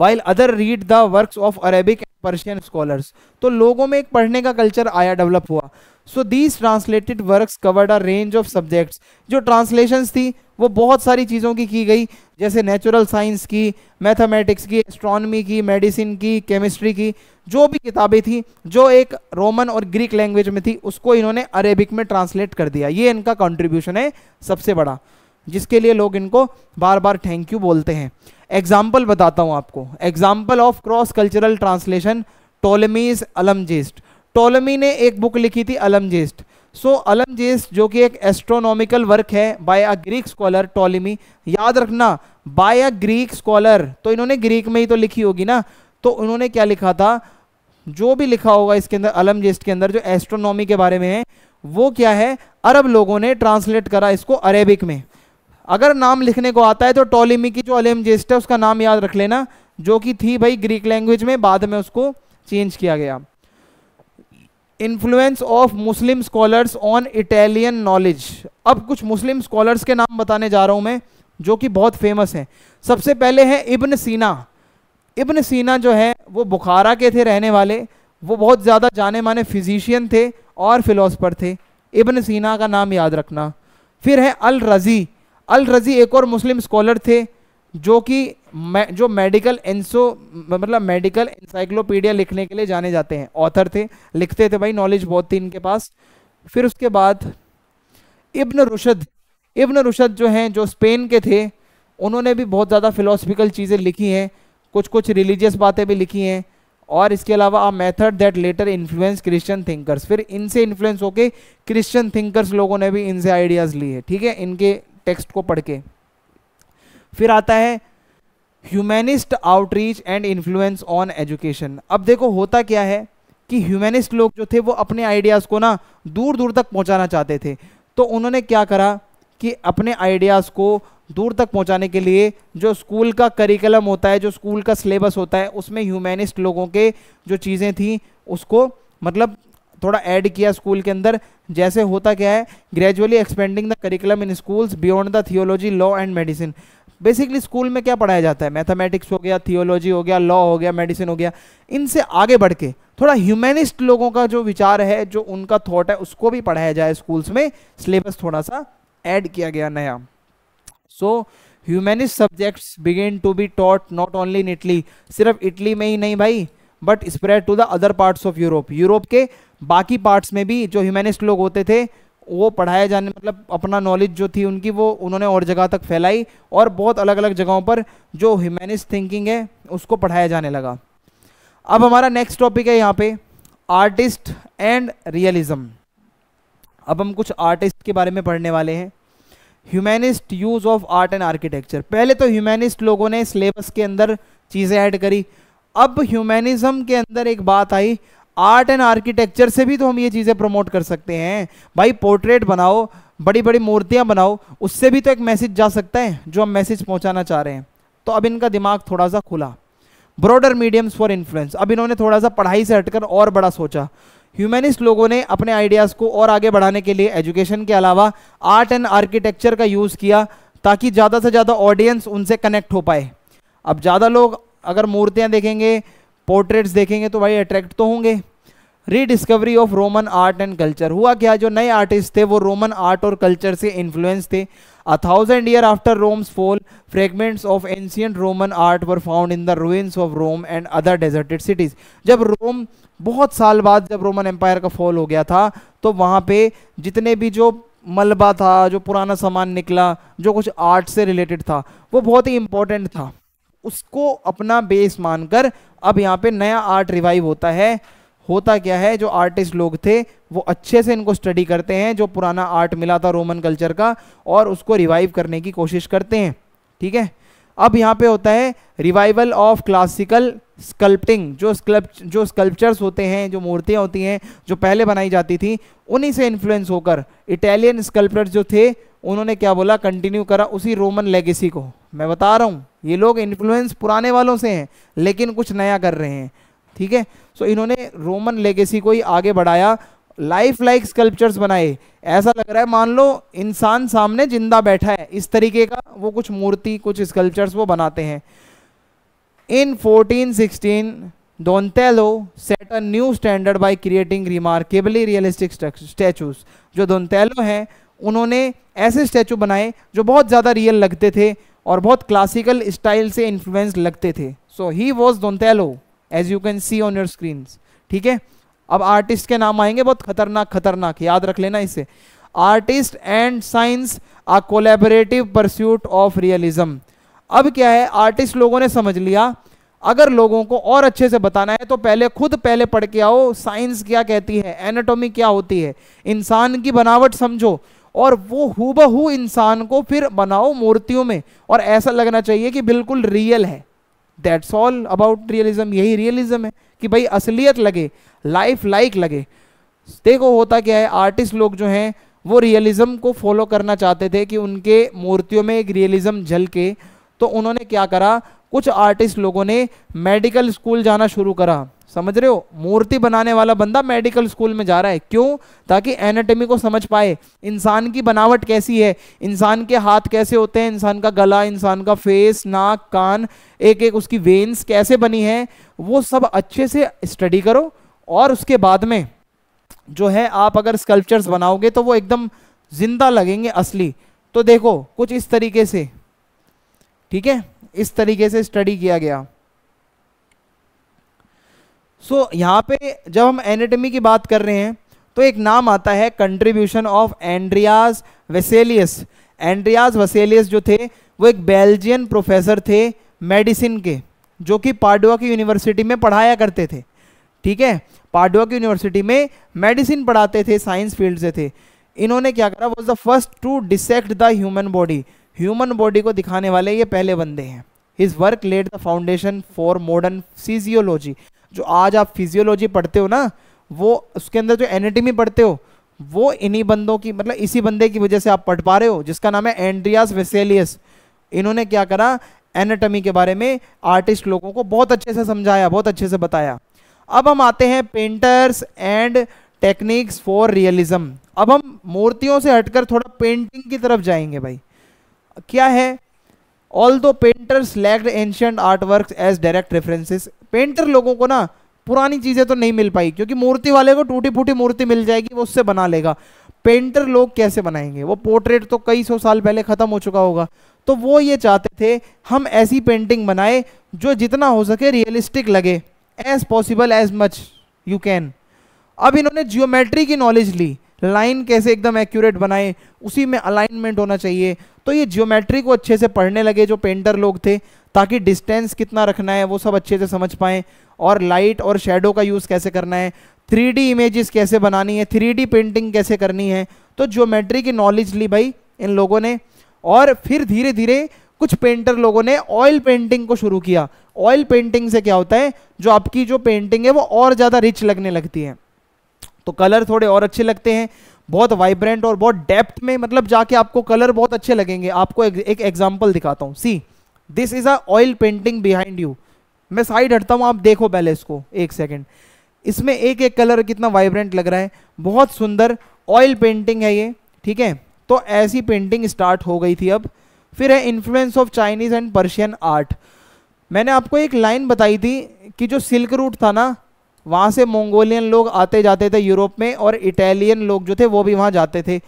while other read the work of Arabic and Persian scholars तो लोगों में एक पढ़ने का कल्चर आया डेवलप हुआ so these translated work covered a range of subjects जो ट्रांसलेशन थी वो बहुत सारी चीज़ों की की गई जैसे नेचुरल साइंस की मैथमेटिक्स की एस्ट्रॉनमी की मेडिसिन की केमिस्ट्री की जो भी किताबें थी जो एक रोमन और ग्रीक लैंग्वेज में थी उसको इन्होंने अरेबिक में ट्रांसलेट कर दिया ये इनका कंट्रीब्यूशन है सबसे बड़ा जिसके लिए लोग इनको बार बार थैंक यू बोलते हैं एग्जाम्पल बताता हूँ आपको example of cross cultural translation Ptolemy's Almagest Ptolemy ने एक बुक लिखी थी अलमजेस्ट सो अलमजेस जो कि एक एस्ट्रोनॉमिकल वर्क है by a Greek scholar Ptolemy याद रखना बाय अ ग्रीक स्कॉलर तो इन्होंने ग्रीक में ही तो लिखी होगी ना तो उन्होंने क्या लिखा था जो भी लिखा होगा इसके अंदर अलमजेस्ट के अंदर जो एस्ट्रोनॉमी के बारे में है वो क्या है अरब लोगों ने ट्रांसलेट करा इसको अरेबिक में अगर नाम लिखने को आता है तो टॉलीमी की जो अलमजेस्ट है उसका नाम याद रख लेना जो कि थी भाई ग्रीक लैंग्वेज में बाद में उसको चेंज किया गया influence of Muslim scholars on Italian knowledge अब कुछ मुस्लिम स्कॉलर्स के नाम बताने जा रहा हूँ मैं जो कि बहुत फेमस हैं सबसे पहले हैं इब्न सीना इब्न सीना जो है वो बुखारा के थे रहने वाले वो बहुत ज़्यादा जाने माने फिजिशियन थे और फिलोसफर थे इब्न सीना का नाम याद रखना फिर है अल रज़ी अल रज़ी एक और मुस्लिम स्कॉलर थे जो कि जो मेडिकल एंसो मतलब मेडिकल इंसाइक्लोपीडिया लिखने के लिए जाने जाते हैं ऑथर थे लिखते थे भाई नॉलेज बहुत थी इनके पास फिर उसके बाद इब्न रुशद इब्न रुशद जो हैं जो स्पेन के थे उन्होंने भी बहुत ज़्यादा फिलोसफिकल चीज़ें लिखी हैं कुछ कुछ रिलीजियस बातें भी लिखी हैं और इसके अलावा uh method that later influence Christian thinkers फिर इनसे इन्फ्लुएंस होके क्रिश्चियन थिंकर्स लोगों ने भी इनसे आइडियाज़ लिए ठीक है इनके टेक्स्ट को पढ़ के फिर आता है humanist outreach and influence on education अब देखो होता क्या है कि ह्यूमैनिस्ट लोग जो थे वो अपने आइडियाज़ को ना दूर दूर तक पहुंचाना चाहते थे तो उन्होंने क्या करा कि अपने आइडियाज़ को दूर तक पहुंचाने के लिए जो स्कूल का करिकुलम होता है जो स्कूल का सिलेबस होता है उसमें ह्यूमैनिस्ट लोगों के जो चीज़ें थी उसको मतलब थोड़ा ऐड किया स्कूल के अंदर जैसे होता क्या है gradually expanding the curriculum in schools beyond the theology law and medicine basically school में क्या पढ़ाया जाता है मैथमेटिक्स हो गया थियोलॉजी हो गया लॉ हो गया मेडिसिन हो गया इनसे आगे बढ़ के थोड़ा ह्यूमैनिस्ट लोगों का जो विचार है जो उनका थॉट है उसको भी पढ़ाया जाए स्कूल्स में सिलेबस थोड़ा सा ऐड किया गया नया so humanist subjects began to be taught not only in Italy सिर्फ इटली में ही नहीं भाई but spread to the other parts of Europe Europe के बाकी पार्ट्स में भी जो ह्यूमैनिस्ट लोग होते थे वो पढ़ाया जाने मतलब अपना नॉलेज जो थी उनकी वो उन्होंने और जगह तक फैलाई और बहुत अलग अलग जगहों पर जो ह्यूमनिस्ट थिंकिंग है उसको पढ़ाया जाने लगा अब हमारा नेक्स्ट टॉपिक है यहाँ पे आर्टिस्ट एंड रियलिज्म अब हम कुछ आर्टिस्ट के बारे में पढ़ने वाले हैं humanist use of art and architecture पहले तो ह्यूमैनिस्ट लोगों ने सिलेबस के अंदर चीज़ें ऐड करी अब ह्यूमैनिज्म के अंदर एक बात आई आर्ट एंड आर्किटेक्चर से भी तो हम ये चीज़ें प्रमोट कर सकते हैं भाई पोर्ट्रेट बनाओ बड़ी बड़ी मूर्तियाँ बनाओ उससे भी तो एक मैसेज जा सकता है जो हम मैसेज पहुँचाना चाह रहे हैं तो अब इनका दिमाग थोड़ा सा खुला ब्रॉडर मीडियम्स फॉर इन्फ्लुएंस अब इन्होंने थोड़ा सा पढ़ाई से हटकर और बड़ा सोचा ह्यूमनिस्ट लोगों ने अपने आइडियाज़ को और आगे बढ़ाने के लिए एजुकेशन के अलावा आर्ट एंड आर्किटेक्चर का यूज़ किया ताकि ज़्यादा से ज़्यादा ऑडियंस उनसे कनेक्ट हो पाए अब ज़्यादा लोग अगर मूर्तियाँ देखेंगे पोर्ट्रेट्स देखेंगे तो भाई अट्रैक्ट तो होंगे rediscovery of Roman art and culture हुआ क्या जो नए आर्टिस्ट थे वो रोमन आर्ट और कल्चर से इन्फ्लुएंस थे a thousand year after Rome's fall fragments of ancient Roman art were found in the ruins of Rome and other deserted cities जब रोम बहुत साल बाद जब रोमन एम्पायर का फॉल हो गया था तो वहाँ पे जितने भी जो मलबा था जो पुराना सामान निकला जो कुछ आर्ट से रिलेटेड था वो बहुत ही इम्पोर्टेंट था उसको अपना बेस मानकर अब यहाँ पे नया आर्ट रिवाइव होता है होता क्या है जो आर्टिस्ट लोग थे वो अच्छे से इनको स्टडी करते हैं जो पुराना आर्ट मिला था रोमन कल्चर का और उसको रिवाइव करने की कोशिश करते हैं ठीक है अब यहाँ पे होता है रिवाइवल ऑफ क्लासिकल स्कल्पटिंग जो स्कल्प जो स्कल्पचर्स होते हैं जो मूर्तियाँ होती हैं जो पहले बनाई जाती थी उन्हीं से इन्फ्लुएंस होकर इटालियन स्कल्पर जो थे उन्होंने क्या बोला कंटिन्यू करा उसी रोमन लेगेसी को मैं बता रहा हूँ ये लोग इन्फ्लुएंस पुराने वालों से हैं लेकिन कुछ नया कर रहे हैं ठीक है सो इन्होंने रोमन लेगेसी को ही आगे बढ़ाया लाइफ लाइक स्कल्पचर्स बनाए ऐसा लग रहा है मान लो इंसान सामने जिंदा बैठा है इस तरीके का वो कुछ मूर्ति कुछ स्कल्पचर्स वो बनाते हैं in 1416 Donatello set a new standard by creating remarkably realistic statues जो डोंतेलो हैं उन्होंने ऐसे स्टैचू बनाए जो बहुत ज़्यादा रियल लगते थे और बहुत क्लासिकल स्टाइल से इन्फ्लुएंस लगते थे so he was Donatello as you can see on your screen ठीक है अब आर्टिस्ट के नाम आएंगे बहुत खतरनाक खतरनाक याद रख लेना इसे artist and science uh collaborative pursuit of realism अब क्या है आर्टिस्ट लोगों ने समझ लिया अगर लोगों को और अच्छे से बताना है तो पहले खुद पहले पढ़ के आओ साइंस क्या कहती है एनाटॉमी क्या होती है इंसान की बनावट समझो और वो हूबहू इंसान को फिर बनाओ मूर्तियों में और ऐसा लगना चाहिए कि बिल्कुल रियल है दैट्स ऑल अबाउट रियलिज्म यही रियलिज्म है कि भाई असलियत लगे लाइफ लाइक लगे देखो होता क्या है आर्टिस्ट लोग जो हैं वो रियलिज्म को फॉलो करना चाहते थे कि उनके मूर्तियों में एक रियलिज्म झलके तो उन्होंने क्या करा कुछ आर्टिस्ट लोगों ने मेडिकल स्कूल जाना शुरू करा समझ रहे हो मूर्ति बनाने वाला बंदा मेडिकल स्कूल में जा रहा है क्यों ताकि एनाटॉमी को समझ पाए इंसान की बनावट कैसी है इंसान के हाथ कैसे होते हैं इंसान का गला इंसान का फेस नाक कान एक एक उसकी वेन्स कैसे बनी है वो सब अच्छे से स्टडी करो और उसके बाद में जो है आप अगर स्कल्पचर्स बनाओगे तो वो एकदम जिंदा लगेंगे असली तो देखो कुछ इस तरीके से ठीक है इस तरीके से स्टडी किया गया सो so, यहाँ पे जब हम एनेटमी की बात कर रहे हैं तो एक नाम आता है contribution of Andreas Vesalius Andreas Vesalius जो थे वो एक बेल्जियन प्रोफेसर थे मेडिसिन के जो कि पाडुआ की यूनिवर्सिटी में पढ़ाया करते थे ठीक है पाडुआ की यूनिवर्सिटी में मेडिसिन पढ़ाते थे साइंस फील्ड से थे इन्होंने क्या करा was the first to dissect the human body human body को दिखाने वाले ये पहले बंदे हैं his work laid the foundation for modern physiology जो आज आप फिजियोलॉजी पढ़ते हो ना वो उसके अंदर जो एनाटमी पढ़ते हो वो इन्हीं बंदों की मतलब इसी बंदे की वजह से आप पढ़ पा रहे हो जिसका नाम है एंड्रियास वेसेलियस इन्होंने क्या करा एनाटमी के बारे में आर्टिस्ट लोगों को बहुत अच्छे से समझाया बहुत अच्छे से बताया अब हम आते हैं painters and techniques for realism अब हम मूर्तियों से हटकर थोड़ा पेंटिंग की तरफ जाएंगे भाई क्या है although painters lacked ancient art work as direct references painter लोगों को ना पुरानी चीज़ें तो नहीं मिल पाई क्योंकि मूर्ति वाले को टूटी फूटी मूर्ति मिल जाएगी वो उससे बना लेगा पेंटर लोग कैसे बनाएंगे वो पोर्ट्रेट तो कई सौ साल पहले ख़त्म हो चुका होगा तो वो ये चाहते थे हम ऐसी पेंटिंग बनाए जो जितना हो सके रियलिस्टिक लगे as possible as much you can अब इन्होंने जियोमेट्री की नॉलेज ली लाइन कैसे एकदम एक्यूरेट बनाए उसी में अलाइनमेंट होना चाहिए तो ये जियोमेट्री को अच्छे से पढ़ने लगे जो पेंटर लोग थे ताकि डिस्टेंस कितना रखना है वो सब अच्छे से समझ पाएँ और लाइट और शेडो का यूज़ कैसे करना है थ्री डी इमेजेस कैसे बनानी है थ्री डी पेंटिंग कैसे करनी है तो ज्योमेट्री की नॉलेज ली भाई इन लोगों ने और फिर धीरे धीरे कुछ पेंटर लोगों ने ऑयल पेंटिंग को शुरू किया ऑयल पेंटिंग से क्या होता है जो आपकी जो पेंटिंग है वो और ज़्यादा रिच लगने लगती है तो कलर थोड़े और अच्छे लगते हैं बहुत वाइब्रेंट और बहुत डेप्थ में मतलब जाके आपको कलर बहुत अच्छे लगेंगे आपको एक एग्जाम्पल दिखाता हूँ सी दिस इज अल पेंटिंग बिहाइंड यू मैं साइड हटता हूँ आप देखो पहले इसको एक सेकेंड इसमें एक एक कलर कितना वाइब्रेंट लग रहा है बहुत सुंदर ऑयल पेंटिंग है ये ठीक है तो ऐसी पेंटिंग स्टार्ट हो गई थी अब फिर है influence of Chinese and Persian art मैंने आपको एक लाइन बताई थी कि जो सिल्क रूट था ना वहाँ से मंगोलियन लोग आते जाते थे यूरोप में और इटालियन लोग जो थे वो भी वहाँ जाते थे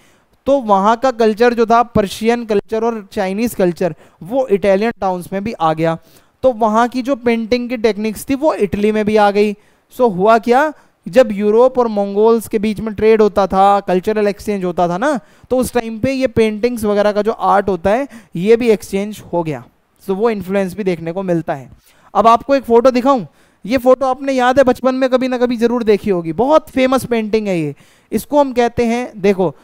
तो वहाँ का कल्चर जो था पर्शियन कल्चर और चाइनीज़ कल्चर वो इटालियन टाउन्स में भी आ गया तो वहाँ की जो पेंटिंग की टेक्निक्स थी वो इटली में भी आ गई सो हुआ क्या जब यूरोप और मंगोल्स के बीच में ट्रेड होता था कल्चरल एक्सचेंज होता था ना तो उस टाइम पे ये पेंटिंग्स वगैरह का जो आर्ट होता है ये भी एक्सचेंज हो गया सो so, वो इन्फ्लुएंस भी देखने को मिलता है अब आपको एक फ़ोटो दिखाऊं ये फोटो आपने याद है बचपन में कभी ना कभी जरूर देखी होगी बहुत फेमस पेंटिंग है ये इसको हम कहते हैं देखो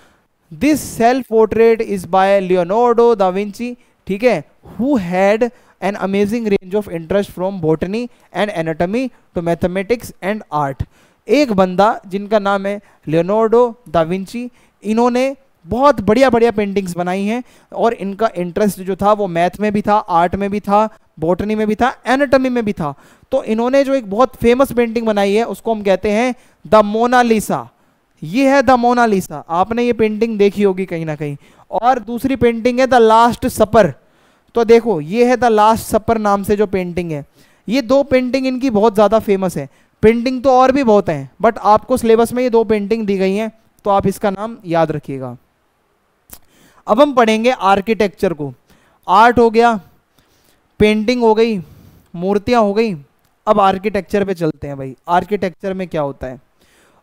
this self portrait is by Leonardo da Vinci ठीक है who had an amazing range of interest from botany and anatomy to mathematics and art एक बंदा जिनका नाम है लियोनोर्डो दाविंची इन्होंने बहुत बढ़िया बढ़िया पेंटिंग्स बनाई हैं और इनका इंटरेस्ट जो था वो मैथ में भी था आर्ट में भी था बॉटनी में भी था एनाटॉमी में भी था तो इन्होंने जो एक बहुत फेमस पेंटिंग बनाई है उसको हम कहते हैं द मोनालिसा ये है द मोनालिसा आपने ये पेंटिंग देखी होगी कहीं ना कहीं और दूसरी पेंटिंग है द लास्ट सपर तो देखो ये है द लास्ट सपर नाम से जो पेंटिंग है ये दो पेंटिंग इनकी बहुत ज़्यादा फेमस है पेंटिंग तो और भी बहुत हैं बट आपको सिलेबस में ये दो पेंटिंग दी गई हैं तो आप इसका नाम याद रखिएगा अब हम पढ़ेंगे आर्किटेक्चर को आर्ट हो गया पेंटिंग हो गई मूर्तियाँ हो गई अब आर्किटेक्चर पे चलते हैं भाई आर्किटेक्चर में क्या होता है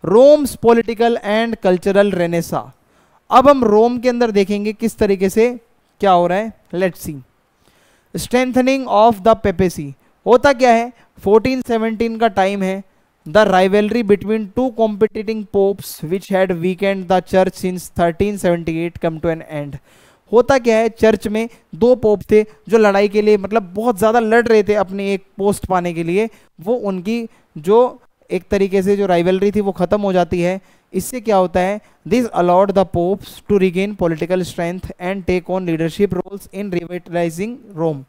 Rome's political and cultural renaissance अब हम रोम के अंदर देखेंगे किस तरीके से क्या हो रहा है let see strengthening of the papacy होता क्या है 1417 का टाइम है the rivalry between two competing popes which had weakened the church since 1378 come to an end होता क्या है चर्च में दो पोप थे जो लड़ाई के लिए मतलब बहुत ज़्यादा लड़ रहे थे अपने एक पोस्ट पाने के लिए वो उनकी जो एक तरीके से जो राइवलरी थी वो ख़त्म हो जाती है इससे क्या होता है this allowed the popes to regain political strength and take on leadership roles in revitalizing Rome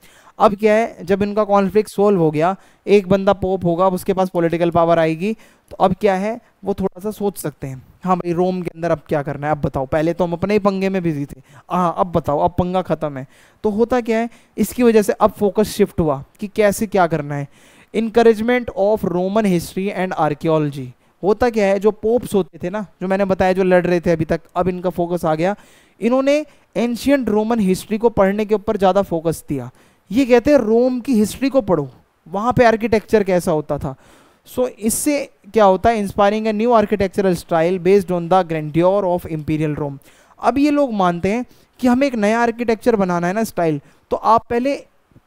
अब क्या है जब इनका कॉन्फ्लिक्ट सोल्व हो गया एक बंदा पोप होगा अब उसके पास पॉलिटिकल पावर आएगी तो अब क्या है वो थोड़ा सा सोच सकते हैं हाँ भाई रोम के अंदर अब क्या करना है अब बताओ पहले तो हम अपने ही पंगे में बिजी थे हाँ अब बताओ अब पंगा ख़त्म है तो होता क्या है इसकी वजह से अब फोकस शिफ्ट हुआ कि कैसे क्या करना है encouragement of Roman history and archaeology होता क्या है जो पोप्स होते थे ना जो मैंने बताया जो लड़ रहे थे अभी तक अब इनका फोकस आ गया इन्होंने एंशियंट रोमन हिस्ट्री को पढ़ने के ऊपर ज़्यादा फोकस दिया ये कहते हैं रोम की हिस्ट्री को पढ़ो वहाँ पे आर्किटेक्चर कैसा होता था सो so, इससे क्या होता है inspiring a new architectural style based on the grandeur of imperial Rome अब ये लोग मानते हैं कि हमें एक नया आर्किटेक्चर बनाना है ना स्टाइल तो आप पहले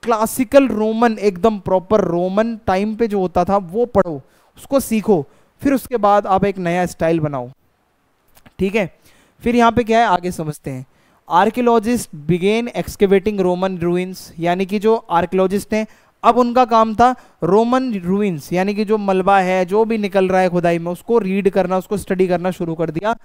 क्लासिकल रोमन एकदम प्रॉपर रोमन टाइम पे जो होता था वो पढ़ो उसको सीखो फिर उसके बाद आप एक नया स्टाइल बनाओ ठीक है फिर यहाँ पे क्या है आगे समझते हैं archaeologists began excavating Roman ruins यानी कि जो आर्कियोलॉजिस्ट हैं अब उनका काम था रोमन रूइंस यानी कि जो मलबा है जो भी निकल रहा है खुदाई में उसको रीड करना उसको स्टडी करना शुरू कर दिया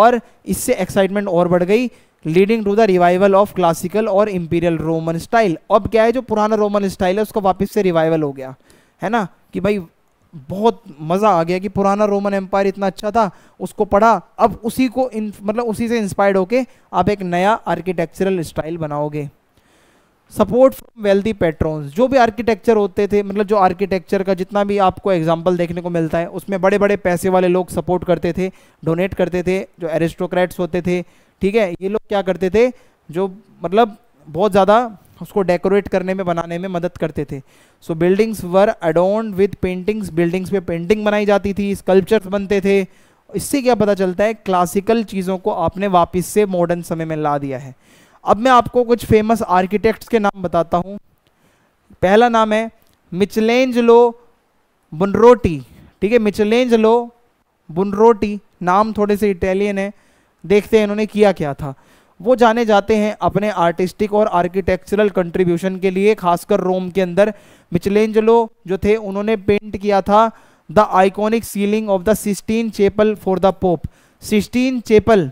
और इससे एक्साइटमेंट और बढ़ गई leading to the revival of classical और इम्पीरियल रोमन स्टाइल अब क्या है जो पुराना रोमन स्टाइल है उसका वापस से रिवाइवल हो गया है ना कि भाई बहुत मज़ा आ गया कि पुराना रोमन एम्पायर इतना अच्छा था उसको पढ़ा अब उसी को मतलब उसी से इंस्पायर्ड होके आप एक नया आर्किटेक्चरल स्टाइल बनाओगे सपोर्ट फ्रॉम वेल्दी पेट्रोन्स जो भी आर्किटेक्चर होते थे मतलब जो आर्किटेक्चर का जितना भी आपको एग्जाम्पल देखने को मिलता है उसमें बड़े बड़े पैसे वाले लोग सपोर्ट करते थे डोनेट करते थे जो एरिस्टोक्रेट्स होते थे ठीक है ये लोग क्या करते थे जो मतलब बहुत ज़्यादा उसको डेकोरेट करने में बनाने में मदद करते थे so buildings were adorned with paintings buildings पे पेंटिंग बनाई जाती थी स्कल्पचर्स बनते थे इससे क्या पता चलता है क्लासिकल चीज़ों को आपने वापस से मॉडर्न समय में ला दिया है अब मैं आपको कुछ फेमस आर्किटेक्ट्स के नाम बताता हूँ पहला नाम है मिचलेंजलो बुनरोटी ठीक है मिचलेंजलो बुनरोटी नाम थोड़े से इटालियन है देखते हैं इन्होंने किया क्या था वो जाने जाते हैं अपने आर्टिस्टिक और आर्किटेक्चरल कंट्रीब्यूशन के लिए खासकर रोम के अंदर मिचलेंजलो जो थे उन्होंने पेंट किया था the iconic ceiling of the Sistine Chapel for the pope Sistine Chapel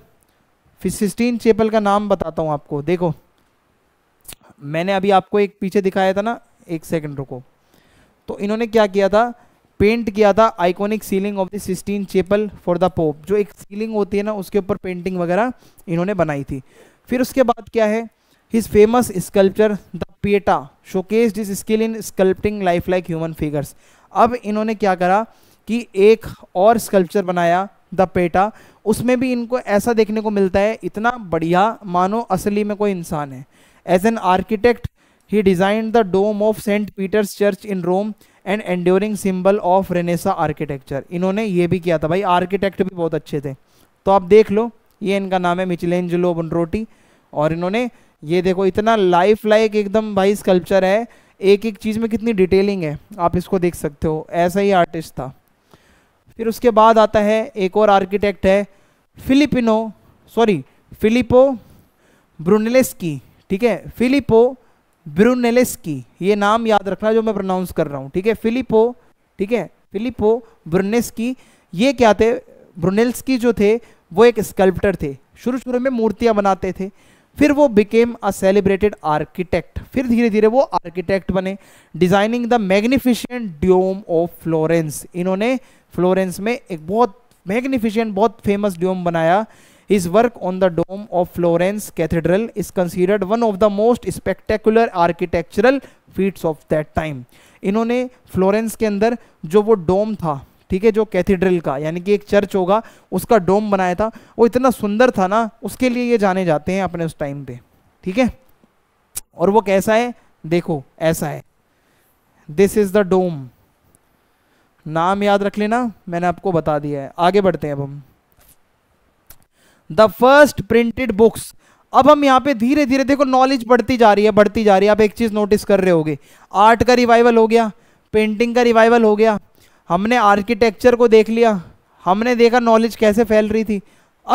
फिर सिस्टीन चेपल का नाम बताता हूँ आपको देखो मैंने अभी आपको एक पीछे दिखाया था ना एक सेकंड रुको तो इन्होंने क्या किया था पेंट किया था iconic ceiling of the Sistine Chapel for the pope जो एक सीलिंग होती है ना उसके ऊपर पेंटिंग वगैरह इन्होंने बनाई थी फिर उसके बाद क्या है his famous sculpture the Pieta showcase his skill in sculpting lifelike human figures अब इन्होंने क्या करा कि एक और स्कल्पचर बनाया द पेटा उसमें भी इनको ऐसा देखने को मिलता है इतना बढ़िया मानो असली में कोई इंसान है as an architect he designed the dome of St. Peter's Church in Rome and enduring symbol of renaissance architecture इन्होंने ये भी किया था भाई आर्किटेक्ट भी बहुत अच्छे थे तो आप देख लो ये इनका नाम है मिचिलेंजलो बनरोटी और इन्होंने ये देखो इतना लाइफ लाइक एकदम भाई स्कल्पचर है एक एक चीज़ में कितनी डिटेलिंग है आप इसको देख सकते हो ऐसा ही आर्टिस्ट था फिर उसके बाद आता है एक और आर्किटेक्ट है फिलिपिनो सॉरी फिलिपो ब्रुनलेस्की ठीक है फिलिपो ब्रुनेलेस्की ये नाम याद रखना जो मैं प्रोनाउंस कर रहा हूँ ठीक है फिलिपो ठीक है फिलिपो ब्रुनेस्की ये क्या थे ब्रुनेल्सकी जो थे वो एक स्कल्प्टर थे शुरू शुरू में मूर्तियाँ बनाते थे फिर वो बिकेम अ सेलिब्रेटेड आर्किटेक्ट फिर धीरे धीरे वो आर्किटेक्ट बने designing the magnificent dome of Florence इन्होंने फ्लोरेंस में एक बहुत मैग्निफिशियंट बहुत फेमस ड्योम बनाया His work on the dome of Florence Cathedral is considered one of the most spectacular architectural feats of that time. इन्होंने फ्लोरेंस के अंदर जो वो डोम था ठीक है जो कैथेड्रल का यानी कि एक चर्च होगा उसका डोम बनाया था वो इतना सुंदर था ना उसके लिए ये जाने जाते हैं अपने उस टाइम पे ठीक है और वो कैसा है देखो ऐसा है दिस इज द डोम नाम याद रख लेना मैंने आपको बता दिया है आगे बढ़ते हैं अब हम द फर्स्ट प्रिंटेड बुक्स अब हम यहाँ पे धीरे धीरे देखो नॉलेज बढ़ती जा रही है बढ़ती जा रही है आप एक चीज़ नोटिस कर रहे हो आर्ट का रिवाइवल हो गया पेंटिंग का रिवाइवल हो गया हमने आर्किटेक्चर को देख लिया हमने देखा नॉलेज कैसे फैल रही थी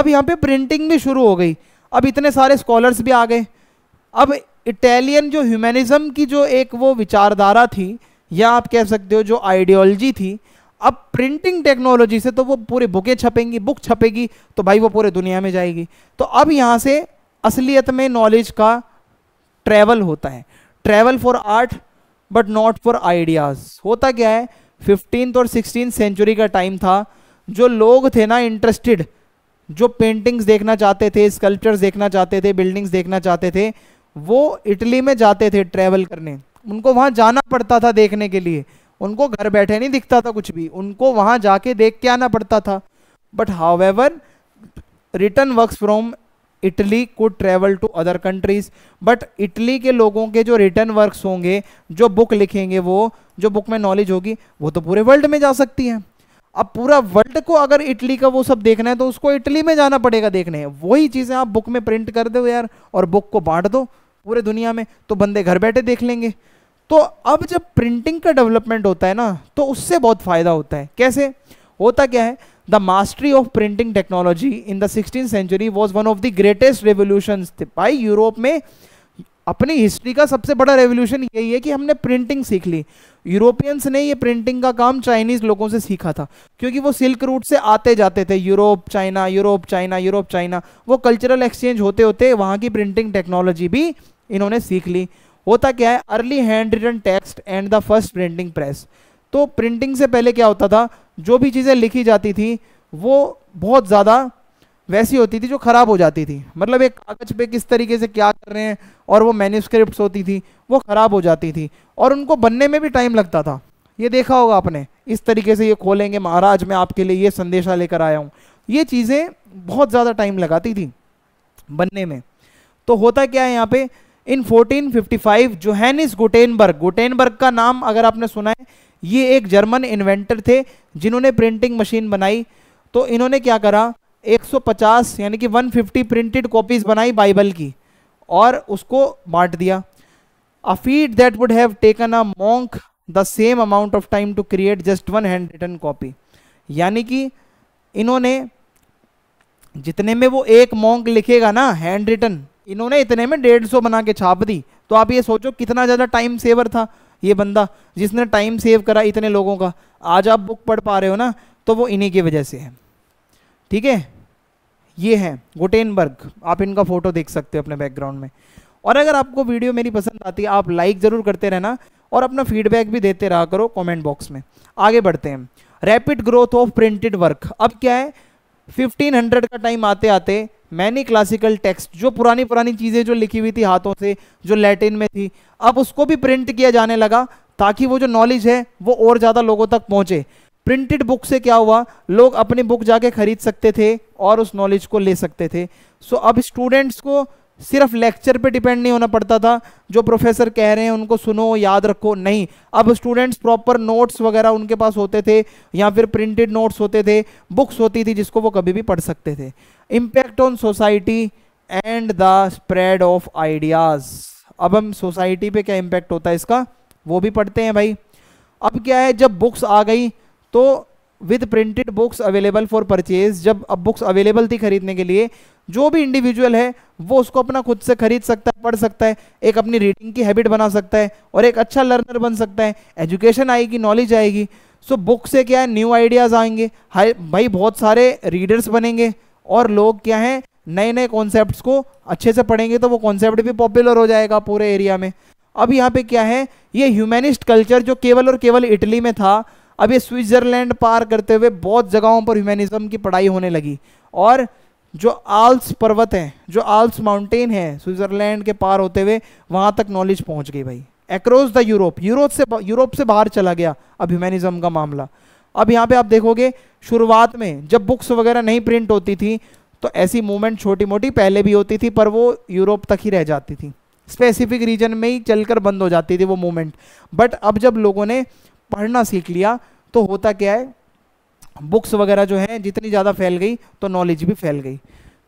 अब यहाँ पे प्रिंटिंग भी शुरू हो गई अब इतने सारे स्कॉलर्स भी आ गए अब इटालियन जो ह्यूमनिज़म की जो एक वो विचारधारा थी या आप कह सकते हो जो आइडियोलॉजी थी अब प्रिंटिंग टेक्नोलॉजी से तो वो पूरे बुकें छपेंगी बुक छपेगी तो भाई वो पूरे दुनिया में जाएगी तो अब यहाँ से असलियत में नॉलेज का ट्रैवल होता है travel for art but not for ideas होता क्या है फिफ्टींथ और सिक्सटीन सेंचुरी का टाइम था जो लोग थे ना इंटरेस्टेड जो पेंटिंग्स देखना चाहते थे स्कल्पचर्स देखना चाहते थे बिल्डिंग्स देखना चाहते थे वो इटली में जाते थे ट्रैवल करने उनको वहाँ जाना पड़ता था देखने के लिए उनको घर बैठे नहीं दिखता था कुछ भी उनको वहाँ जाके देख के आना पड़ता था but however return work from Italy could travel to other countries but Italy के लोगों के जो रिटर्न वर्क्स होंगे जो बुक लिखेंगे वो जो बुक में नॉलेज होगी वो तो पूरे वर्ल्ड में जा सकती है अब पूरा वर्ल्ड को अगर इटली का वो सब देखना है तो उसको इटली में जाना पड़ेगा देखने वही चीज़ें आप बुक में प्रिंट कर दो यार और बुक को बांट दो पूरे दुनिया में तो बंदे घर बैठे देख लेंगे तो अब जब प्रिंटिंग का डेवलपमेंट होता है ना तो उससे बहुत फ़ायदा होता है कैसे होता क्या है the mastery of printing technology in the sixteen century was one of the greatest revolution भाई यूरोप में अपनी हिस्ट्री का सबसे बड़ा रेवोल्यूशन यही है कि हमने प्रिंटिंग सीख ली यूरोपियंस ने ये प्रिंटिंग का काम चाइनीज लोगों से सीखा था क्योंकि वो सिल्क रूट से आते जाते थे Europe China Europe China Europe China वो कल्चरल एक्सचेंज होते होते वहाँ की प्रिंटिंग टेक्नोलॉजी भी इन्होंने सीख ली होता क्या है early handwritten text and the first printing press तो प्रिंटिंग से पहले क्या होता था जो भी चीज़ें लिखी जाती थी वो बहुत ज़्यादा वैसी होती थी जो ख़राब हो जाती थी मतलब एक कागज़ पे किस तरीके से क्या कर रहे हैं और वो मैन्यूस्क्रिप्ट होती थी वो ख़राब हो जाती थी और उनको बनने में भी टाइम लगता था ये देखा होगा आपने इस तरीके से ये खोलेंगे महाराज मैं आपके लिए ये संदेशा लेकर आया हूँ ये चीज़ें बहुत ज़्यादा टाइम लगाती थी बनने में तो होता क्या है यहाँ पर इन 1455 जोहेनिस गुटेनबर्ग गुटेनबर्ग का नाम अगर आपने सुना है ये एक जर्मन इन्वेंटर थे जिन्होंने प्रिंटिंग मशीन बनाई तो इन्होंने क्या करा 150 यानी कि 150 प्रिंटेड कॉपीज बनाई बाइबल की और उसको बांट दिया a feat that would have taken a monk the same amount of time to create just one handwritten copy यानी कि इन्होंने जितने में वो एक मॉन्क लिखेगा ना हैंड रिटन इन्होंने इतने में डेढ़ सौ बना के छाप दी तो आप ये सोचो कितना ज़्यादा टाइम सेवर था ये बंदा जिसने टाइम सेव करा इतने लोगों का आज आप बुक पढ़ पा रहे हो ना तो वो इन्हीं की वजह से है ठीक है ये है गुटेनबर्ग आप इनका फोटो देख सकते हो अपने बैकग्राउंड में और अगर आपको वीडियो मेरी पसंद आती है आप लाइक ज़रूर करते रहना और अपना फीडबैक भी देते रहा करो कमेंट बॉक्स में आगे बढ़ते हैं rapid growth of printed work अब क्या है 1500 का टाइम आते आते मैनी क्लासिकल टेक्स्ट जो पुरानी पुरानी चीज़ें जो लिखी हुई थी हाथों से जो लैटिन में थी अब उसको भी प्रिंट किया जाने लगा ताकि वो जो नॉलेज है वो और ज़्यादा लोगों तक पहुँचे प्रिंटेड बुक से क्या हुआ लोग अपनी बुक जाके खरीद सकते थे और उस नॉलेज को ले सकते थे सो so, अब स्टूडेंट्स को सिर्फ लेक्चर पे डिपेंड नहीं होना पड़ता था जो प्रोफेसर कह रहे हैं उनको सुनो याद रखो नहीं अब स्टूडेंट्स प्रॉपर नोट्स वगैरह उनके पास होते थे या फिर प्रिंटेड नोट्स होते थे बुक्स होती थी जिसको वो कभी भी पढ़ सकते थे impact on society and the spread of ideas अब हम सोसाइटी पे क्या इम्पैक्ट होता है इसका वो भी पढ़ते हैं भाई अब क्या है जब बुक्स आ गई तो with printed books available for purchase जब अब बुक्स अवेलेबल थी खरीदने के लिए जो भी इंडिविजुअल है वो उसको अपना खुद से खरीद सकता है पढ़ सकता है एक अपनी रीडिंग की हैबिट बना सकता है और एक अच्छा लर्नर बन सकता है एजुकेशन आएगी नॉलेज आएगी सो so, बुक से क्या है न्यू आइडियाज़ आएंगे हाई भाई बहुत सारे रीडर्स बनेंगे और लोग क्या हैं नए नए कॉन्सेप्ट को अच्छे से पढ़ेंगे तो वो कॉन्सेप्ट भी पॉपुलर हो जाएगा पूरे एरिया में अब यहाँ पे क्या है ये ह्यूमेनिस्ट कल्चर जो केवल और केवल इटली में था अब ये स्विट्ज़रलैंड पार करते हुए बहुत जगहों पर ह्यूमैनिज्म की पढ़ाई होने लगी और जो आल्स पर्वत हैं जो आल्स माउंटेन है स्विट्ज़रलैंड के पार होते हुए वहाँ तक नॉलेज पहुँच गई भाई एक्रॉस द यूरोप यूरोप से यूरोप से बाहर चला गया अब ह्यूमैनिज्म का मामला अब यहाँ पर आप देखोगे शुरुआत में जब बुक्स वगैरह नहीं प्रिंट होती थी तो ऐसी मूवमेंट छोटी मोटी पहले भी होती थी पर वो यूरोप तक ही रह जाती थी स्पेसिफिक रीजन में ही चलकर बंद हो जाती थी वो मूवमेंट बट अब जब लोगों ने पढ़ना सीख लिया तो होता क्या है बुक्स वगैरह जो हैं जितनी ज़्यादा फैल गई तो नॉलेज भी फैल गई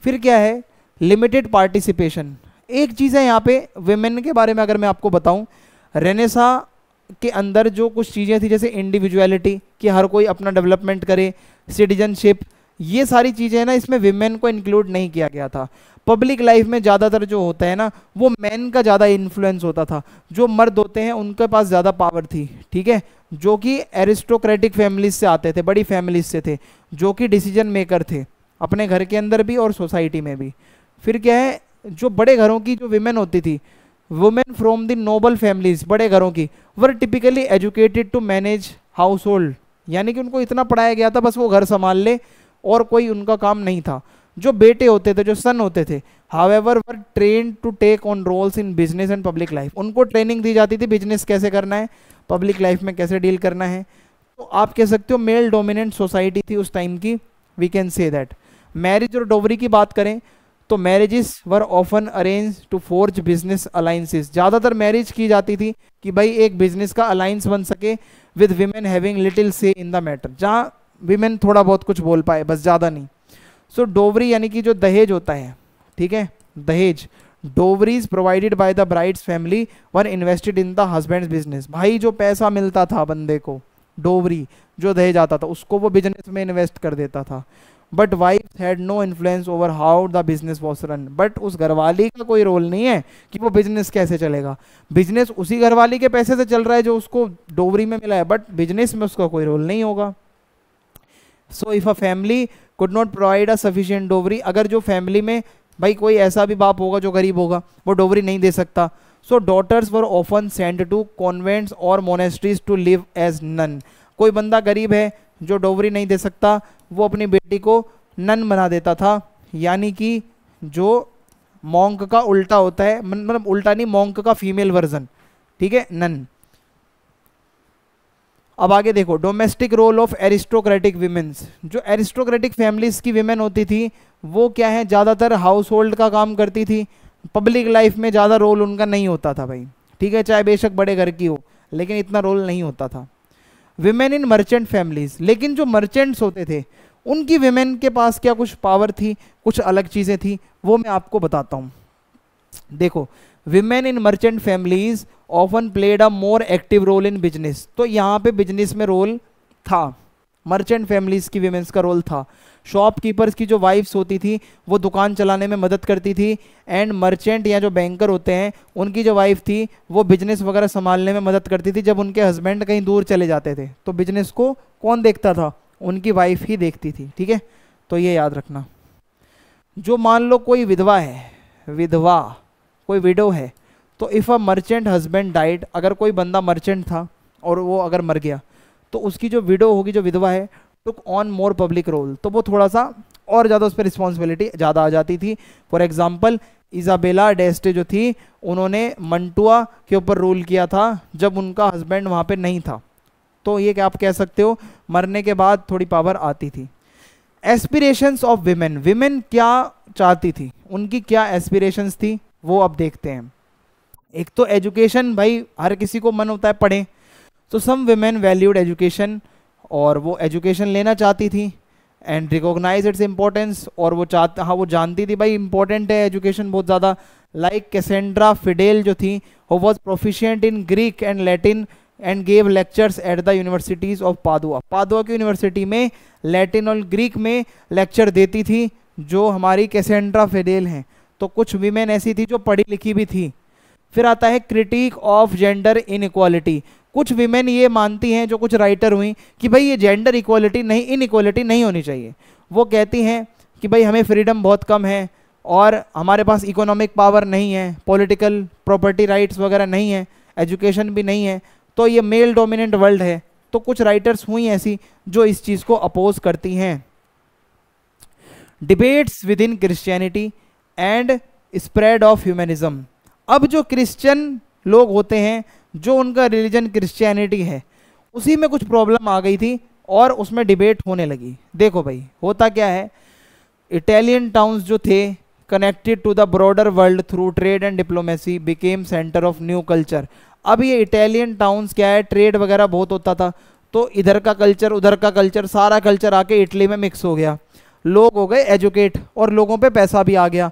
फिर क्या है लिमिटेड पार्टिसिपेशन एक चीज़ है यहाँ पे वेमेन के बारे में अगर मैं आपको बताऊँ रेनेसा के अंदर जो कुछ चीज़ें थी जैसे इंडिविजुअलिटी कि हर कोई अपना डेवलपमेंट करे सिटीजनशिप ये सारी चीज़ें हैं ना इसमें विमेन को इंक्लूड नहीं किया गया था पब्लिक लाइफ में ज़्यादातर जो होता है ना वो मैन का ज़्यादा इन्फ्लुएंस होता था जो मर्द होते हैं उनके पास ज़्यादा पावर थी ठीक है जो कि एरिस्टोक्रेटिक फैमिलीज से आते थे बड़ी फैमिलीज से थे जो कि डिसीजन मेकर थे अपने घर के अंदर भी और सोसाइटी में भी फिर क्या है जो बड़े घरों की जो विमेन होती थी women from the noble families बड़े घरों की were typically educated to manage household यानी कि उनको इतना पढ़ाया गया था बस वो घर संभाल ले और कोई उनका काम नहीं था जो बेटे होते थे जो सन होते थे ever were train to take on roles in business and public life उनको ट्रेनिंग दी जाती थी बिजनेस कैसे करना है पब्लिक लाइफ में कैसे डील करना है तो आप कह सकते हो मेल डोमिनेंट सोसाइटी थी उस टाइम की we can say that marriage और डोवरी की बात करें तो marriages were often arrange to forge business alliances ज़्यादातर मैरिज की जाती थी कि भाई एक बिजनेस का अलाइंस बन सके with women having little say in the matter जहाँ वीमेन थोड़ा बहुत कुछ बोल पाए बस ज़्यादा नहीं सो so, डोवरी यानी कि जो दहेज होता है ठीक है दहेज dowries provided by the bride's family were invested in the husband business भाई जो पैसा मिलता था बंदे को डोवरी जो दे जाता था उसको वो बिजनेस में इन्वेस्ट कर देता था but wife had no influence over how the business was run but उस घरवाली का कोई रोल नहीं है कि वो बिजनेस कैसे चलेगा बिजनेस उसी घरवाली के पैसे से चल रहा है जो उसको डोवरी में मिला है बट बिजनेस में उसका कोई रोल नहीं होगा so if a family could not provide a sufficient dowry अगर जो फैमिली में भाई कोई ऐसा भी बाप होगा जो गरीब होगा वो डोबरी नहीं दे सकता so daughters were often send to convents और monasteries to live as nun कोई बंदा गरीब है जो डोबरी नहीं दे सकता वो अपनी बेटी को नन बना देता था यानी कि जो मोंक का उल्टा होता है मतलब उल्टा नहीं मोंक का फीमेल वर्जन ठीक है नन अब आगे देखो domestic role of aristocratic womens जो एरिस्टोक्रेटिक फैमिलीज की वीमेन होती थी वो क्या है ज़्यादातर हाउस होल्ड का काम करती थी पब्लिक लाइफ में ज़्यादा रोल उनका नहीं होता था भाई ठीक है चाहे बेशक बड़े घर की हो लेकिन इतना रोल नहीं होता था विमेन इन मर्चेंट फैमिलीज़ लेकिन जो मर्चेंट्स होते थे उनकी विमेन के पास क्या कुछ पावर थी कुछ अलग चीज़ें थी वो मैं आपको बताता हूँ देखो women in merchant families often played a more active role in business तो यहाँ पे बिजनेस में रोल था मर्चेंट फैमिलीज़ की विमेंस का रोल था शॉपकीपर्स की जो वाइफ्स होती थी वो दुकान चलाने में मदद करती थी एंड मर्चेंट या जो बैंकर होते हैं उनकी जो वाइफ थी वो बिजनेस वगैरह संभालने में मदद करती थी जब उनके हस्बैंड कहीं दूर चले जाते थे तो बिजनेस को कौन देखता था उनकी वाइफ ही देखती थी ठीक है तो ये याद रखना जो मान लो कोई विधवा है विधवा कोई विडो है तो if a merchant husband died अगर कोई बंदा मर्चेंट था और वो अगर मर गया तो उसकी जो विडो होगी जो विधवा है took on more public role तो वो थोड़ा सा और ज़्यादा उस पर रिस्पॉन्सिबिलिटी ज़्यादा आ जाती थी फॉर एग्जाम्पल इजाबेला डेस्टे जो थी उन्होंने मंटुआ के ऊपर रूल किया था जब उनका हस्बैंड वहाँ पे नहीं था तो ये क्या आप कह सकते हो मरने के बाद थोड़ी पावर आती थी एस्पिरेशंस ऑफ वीमेन विमेन क्या चाहती थी उनकी क्या एस्पिरेशंस थी वो अब देखते हैं एक तो एजुकेशन भाई हर किसी को मन होता है पढ़े तो सम विमेन वैल्यूड एजुकेशन और वो एजुकेशन लेना चाहती थी एंड रिकोगनाइज इट्स इम्पोर्टेंस और वो चाह हाँ वो जानती थी भाई इम्पोर्टेंट है एजुकेशन बहुत ज़्यादा लाइक कैसेंड्रा फिडेल जो थी वो was proficient in Greek and Latin and gave lectures at the universities of Padua Padua की यूनिवर्सिटी में लैटिन और ग्रीक में लेक्चर देती थी जो हमारी कैसेंड्रा फिडेल हैं तो कुछ वीमेन ऐसी थी जो पढ़ी लिखी भी थी फिर आता है क्रिटिक ऑफ जेंडर इनक्वालिटी कुछ विमेन ये मानती हैं जो कुछ राइटर हुई कि भाई ये जेंडर इक्वलिटी नहीं इन इक्वलिटी नहीं होनी चाहिए वो कहती हैं कि भाई हमें फ्रीडम बहुत कम है और हमारे पास इकोनॉमिक पावर नहीं है पॉलिटिकल प्रॉपर्टी राइट्स वगैरह नहीं है एजुकेशन भी नहीं है तो ये मेल डोमिनेंट वर्ल्ड है तो कुछ राइटर्स हुई ऐसी जो इस चीज़ को अपोज करती हैं debates within Christianity and spread of humanism अब जो क्रिश्चियन लोग होते हैं जो उनका रिलीजन क्रिश्चियनिटी है उसी में कुछ प्रॉब्लम आ गई थी और उसमें डिबेट होने लगी देखो भाई होता क्या है इटालियन टाउन्स जो थे connected to the broader world through trade and diplomacy became centre of new culture अब ये इटालियन टाउन्स क्या है ट्रेड वगैरह बहुत होता था तो इधर का कल्चर उधर का कल्चर सारा कल्चर आके इटली में मिक्स हो गया लोग हो गए एजुकेट और लोगों पे पैसा भी आ गया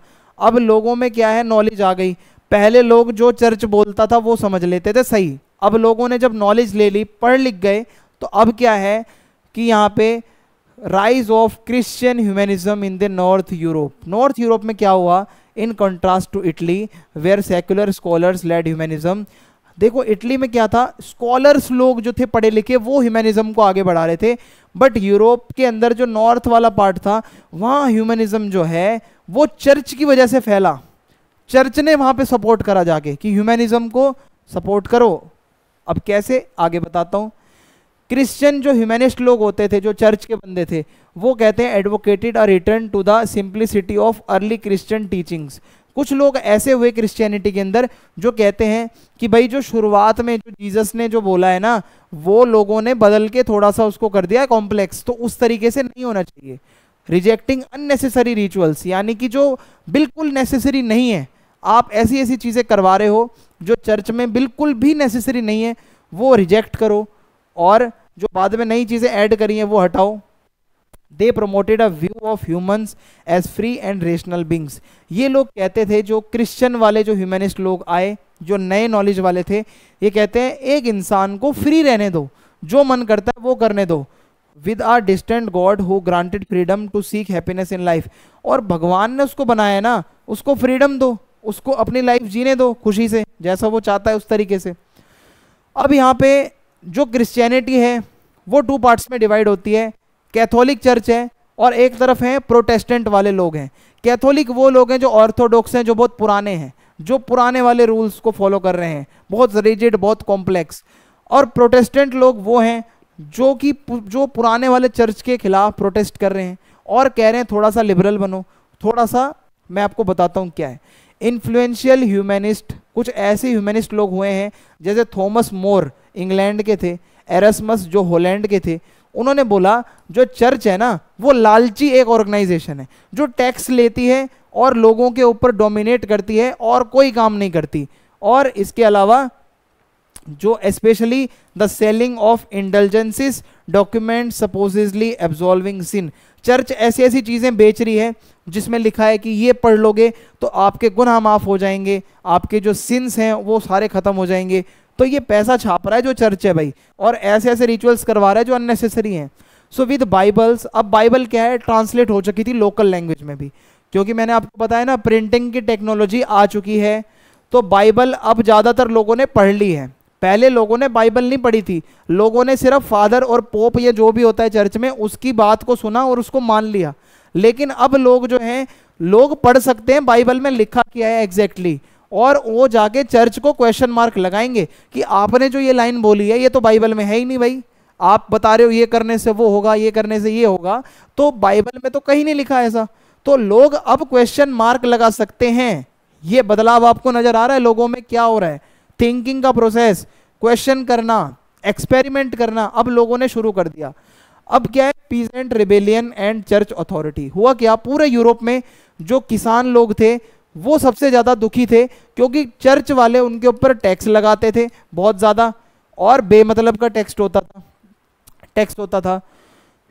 अब लोगों में क्या है नॉलेज आ गई पहले लोग जो चर्च बोलता था वो समझ लेते थे सही अब लोगों ने जब नॉलेज ले ली पढ़ लिख गए तो अब क्या है कि यहाँ पे rise of Christian humanism in the north Europe north Europe में क्या हुआ in contrast to Italy where secular scholars led humanism देखो इटली में क्या था स्कॉलर्स लोग जो थे पढ़े लिखे वो ह्यूमनिज्म को आगे बढ़ा रहे थे बट यूरोप के अंदर जो नॉर्थ वाला पार्ट था वहाँ ह्यूमनिज्म जो है वो चर्च की वजह से फैला चर्च ने वहाँ पे सपोर्ट करा जाके कि ह्यूमैनिज्म को सपोर्ट करो अब कैसे आगे बताता हूँ क्रिश्चियन जो ह्यूमैनिस्ट लोग होते थे जो चर्च के बंदे थे वो कहते हैं एडवोकेटेड और return to the simplicity of early Christian teachings कुछ लोग ऐसे हुए क्रिश्चियनिटी के अंदर जो कहते हैं कि भाई जो शुरुआत में जो जीसस ने जो बोला है ना वो लोगों ने बदल के थोड़ा सा उसको कर दिया कॉम्प्लेक्स तो उस तरीके से नहीं होना चाहिए रिजेक्टिंग अननेसेसरी रिचुअल्स यानी कि जो बिल्कुल नेसेसरी नहीं है आप ऐसी ऐसी चीज़ें करवा रहे हो जो चर्च में बिल्कुल भी नेसेसरी नहीं है वो रिजेक्ट करो और जो बाद में नई चीज़ें ऐड करी हैं वो हटाओ they promoted a view of humans as free and rational beings ये लोग कहते थे जो क्रिश्चियन वाले जो ह्यूमनिस्ट लोग आए जो नए नॉलेज वाले थे ये कहते हैं एक इंसान को फ्री रहने दो जो मन करता है वो करने दो with are distant God who granted freedom to seek happiness in life और भगवान ने उसको बनाया ना उसको फ्रीडम दो उसको अपनी लाइफ जीने दो खुशी से जैसा वो चाहता है उस तरीके से अब यहाँ पे जो क्रिश्चियनिटी है वो टू पार्ट्स में डिवाइड होती है कैथोलिक चर्च है और एक तरफ है प्रोटेस्टेंट वाले लोग हैं कैथोलिक वो लोग हैं जो ऑर्थोडॉक्स हैं जो बहुत पुराने हैं जो पुराने वाले रूल्स को फॉलो कर रहे हैं बहुत रिजिड बहुत कॉम्प्लेक्स और प्रोटेस्टेंट लोग वो हैं जो कि जो पुराने वाले चर्च के खिलाफ प्रोटेस्ट कर रहे हैं और कह रहे हैं थोड़ा सा लिबरल बनो थोड़ा सा मैं आपको बताता हूँ क्या है इन्फ्लुएंशियल ह्यूमनिस्ट कुछ ऐसे ह्यूमनिस्ट लोग हुए हैं जैसे थॉमस मोर इंग्लैंड के थे एरसमस जो हॉलैंड के थे उन्होंने बोला जो चर्च है ना वो लालची एक ऑर्गेनाइजेशन है जो टैक्स लेती है और लोगों के ऊपर डोमिनेट करती है और कोई काम नहीं करती और इसके अलावा जो specially the selling of indulgences document supposedly absolving sin church ऐसी ऐसी चीज़ें बेच रही है जिसमें लिखा है कि ये पढ़ लोगे तो आपके गुनाह माफ़ हो जाएंगे आपके जो सिंस हैं वो सारे ख़त्म हो जाएंगे तो ये पैसा छाप रहा है जो चर्च है भाई और ऐसे ऐसे रिचुअल्स करवा रहा है जो अननेसेसरी हैं सो विद बाइबल्स अब बाइबल क्या है ट्रांसलेट हो चुकी थी लोकल लैंग्वेज में भी क्योंकि मैंने आपको बताया ना प्रिंटिंग की टेक्नोलॉजी आ चुकी है तो बाइबल अब ज़्यादातर लोगों ने पढ़ ली है पहले लोगों ने बाइबल नहीं पढ़ी थी लोगों ने सिर्फ फादर और पोप ये जो भी होता है चर्च में उसकी बात को सुना और उसको मान लिया लेकिन अब लोग जो हैं लोग पढ़ सकते हैं बाइबल में लिखा किया है एग्जैक्टली exactly, और वो जाके चर्च को क्वेश्चन मार्क लगाएंगे कि आपने जो ये लाइन बोली है ये तो बाइबल में है ही नहीं भाई आप बता रहे हो ये करने से वो होगा ये करने से ये होगा तो बाइबल में तो कहीं नहीं लिखा ऐसा तो लोग अब क्वेश्चन मार्क लगा सकते हैं ये बदलाव आपको नजर आ रहा है लोगों में क्या हो रहा है थिंकिंग का प्रोसेस क्वेश्चन करना एक्सपेरिमेंट करना अब लोगों ने शुरू कर दिया अब क्या है peasant rebellion and church authority हुआ क्या पूरे यूरोप में जो किसान लोग थे वो सबसे ज़्यादा दुखी थे क्योंकि चर्च वाले उनके ऊपर टैक्स लगाते थे बहुत ज़्यादा और बेमतलब का टैक्स होता था टैक्स होता था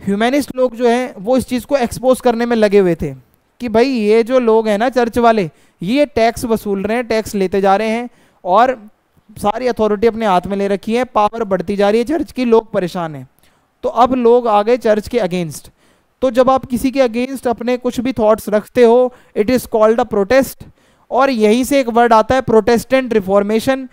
ह्यूमैनिस्ट लोग जो हैं वो इस चीज़ को एक्सपोज करने में लगे हुए थे कि भाई ये जो लोग हैं ना चर्च वाले ये टैक्स वसूल रहे हैं टैक्स लेते जा रहे हैं और सारी अथॉरिटी अपने हाथ में ले रखी है पावर बढ़ती जा रही है चर्च की लोग परेशान हैं तो अब लोग आ गए चर्च के अगेंस्ट तो जब आप किसी के अगेंस्ट अपने कुछ भी थॉट्स रखते हो it is called a protest और यहीं से एक वर्ड आता है प्रोटेस्टेंट रिफॉर्मेशन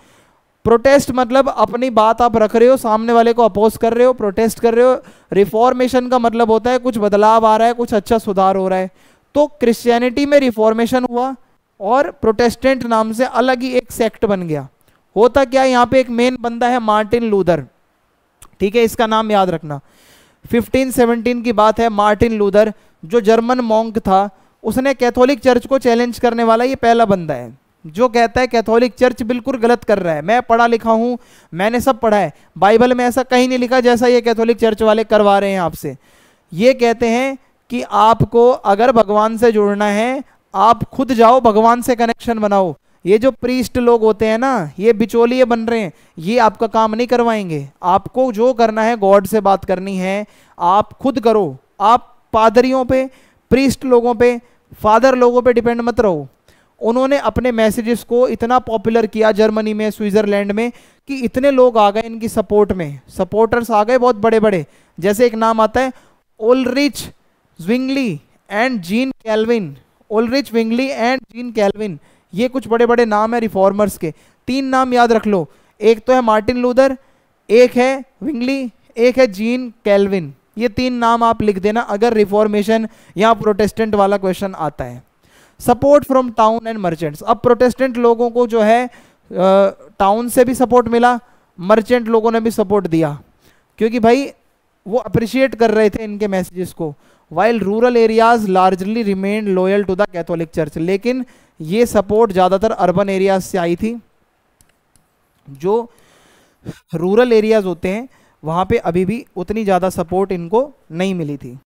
प्रोटेस्ट मतलब अपनी बात आप रख रहे हो सामने वाले को अपोज कर रहे हो प्रोटेस्ट कर रहे हो रिफॉर्मेशन का मतलब होता है कुछ बदलाव आ रहा है कुछ अच्छा सुधार हो रहा है तो क्रिश्चियनिटी में रिफॉर्मेशन हुआ और प्रोटेस्टेंट नाम से अलग ही एक सेक्ट बन गया होता क्या यहाँ पे एक मेन बंदा है मार्टिन लूदर ठीक है इसका नाम याद रखना 1517 की बात है मार्टिन लूदर जो जर्मन मॉन्क था उसने कैथोलिक चर्च को चैलेंज करने वाला ये पहला बंदा है जो कहता है कैथोलिक चर्च बिल्कुल गलत कर रहा है मैं पढ़ा लिखा हूं मैंने सब पढ़ा है बाइबल में ऐसा कहीं नहीं लिखा जैसा ये कैथोलिक चर्च वाले करवा रहे हैं आपसे ये कहते हैं कि आपको अगर भगवान से जुड़ना है आप खुद जाओ भगवान से कनेक्शन बनाओ ये जो प्रीस्ट लोग होते हैं ना ये बिचौलिए बन रहे हैं ये आपका काम नहीं करवाएंगे आपको जो करना है गॉड से बात करनी है आप खुद करो आप पादरियों पे प्रीस्ट लोगों पे फादर लोगों पे डिपेंड मत रहो उन्होंने अपने मैसेजेस को इतना पॉपुलर किया जर्मनी में स्विट्ज़रलैंड में कि इतने लोग आ गए इनकी सपोर्ट में सपोर्टर्स आ गए बहुत बड़े बड़े जैसे एक नाम आता है Ulrich Zwingli and Jean Calvin Ulrich Zwingli and Jean Calvin ये कुछ बड़े बड़े नाम है रिफॉर्मर्स के तीन नाम याद रख लो एक तो है मार्टिन लूदर एक है विंगली एक है जीन कैलविन ये तीन नाम आप लिख देना अगर रिफॉर्मेशन या प्रोटेस्टेंट वाला क्वेश्चन आता है support from town and merchants अब प्रोटेस्टेंट लोगों को जो है टाउन से भी सपोर्ट मिला मर्चेंट लोगों ने भी सपोर्ट दिया क्योंकि भाई वो अप्रिशिएट कर रहे थे इनके मैसेजेस को while rural areas largely remain loyal to the Catholic church लेकिन ये सपोर्ट ज़्यादातर अर्बन एरियाज से आई थी जो रूरल एरियाज होते हैं वहाँ पे अभी भी उतनी ज़्यादा सपोर्ट इनको नहीं मिली थी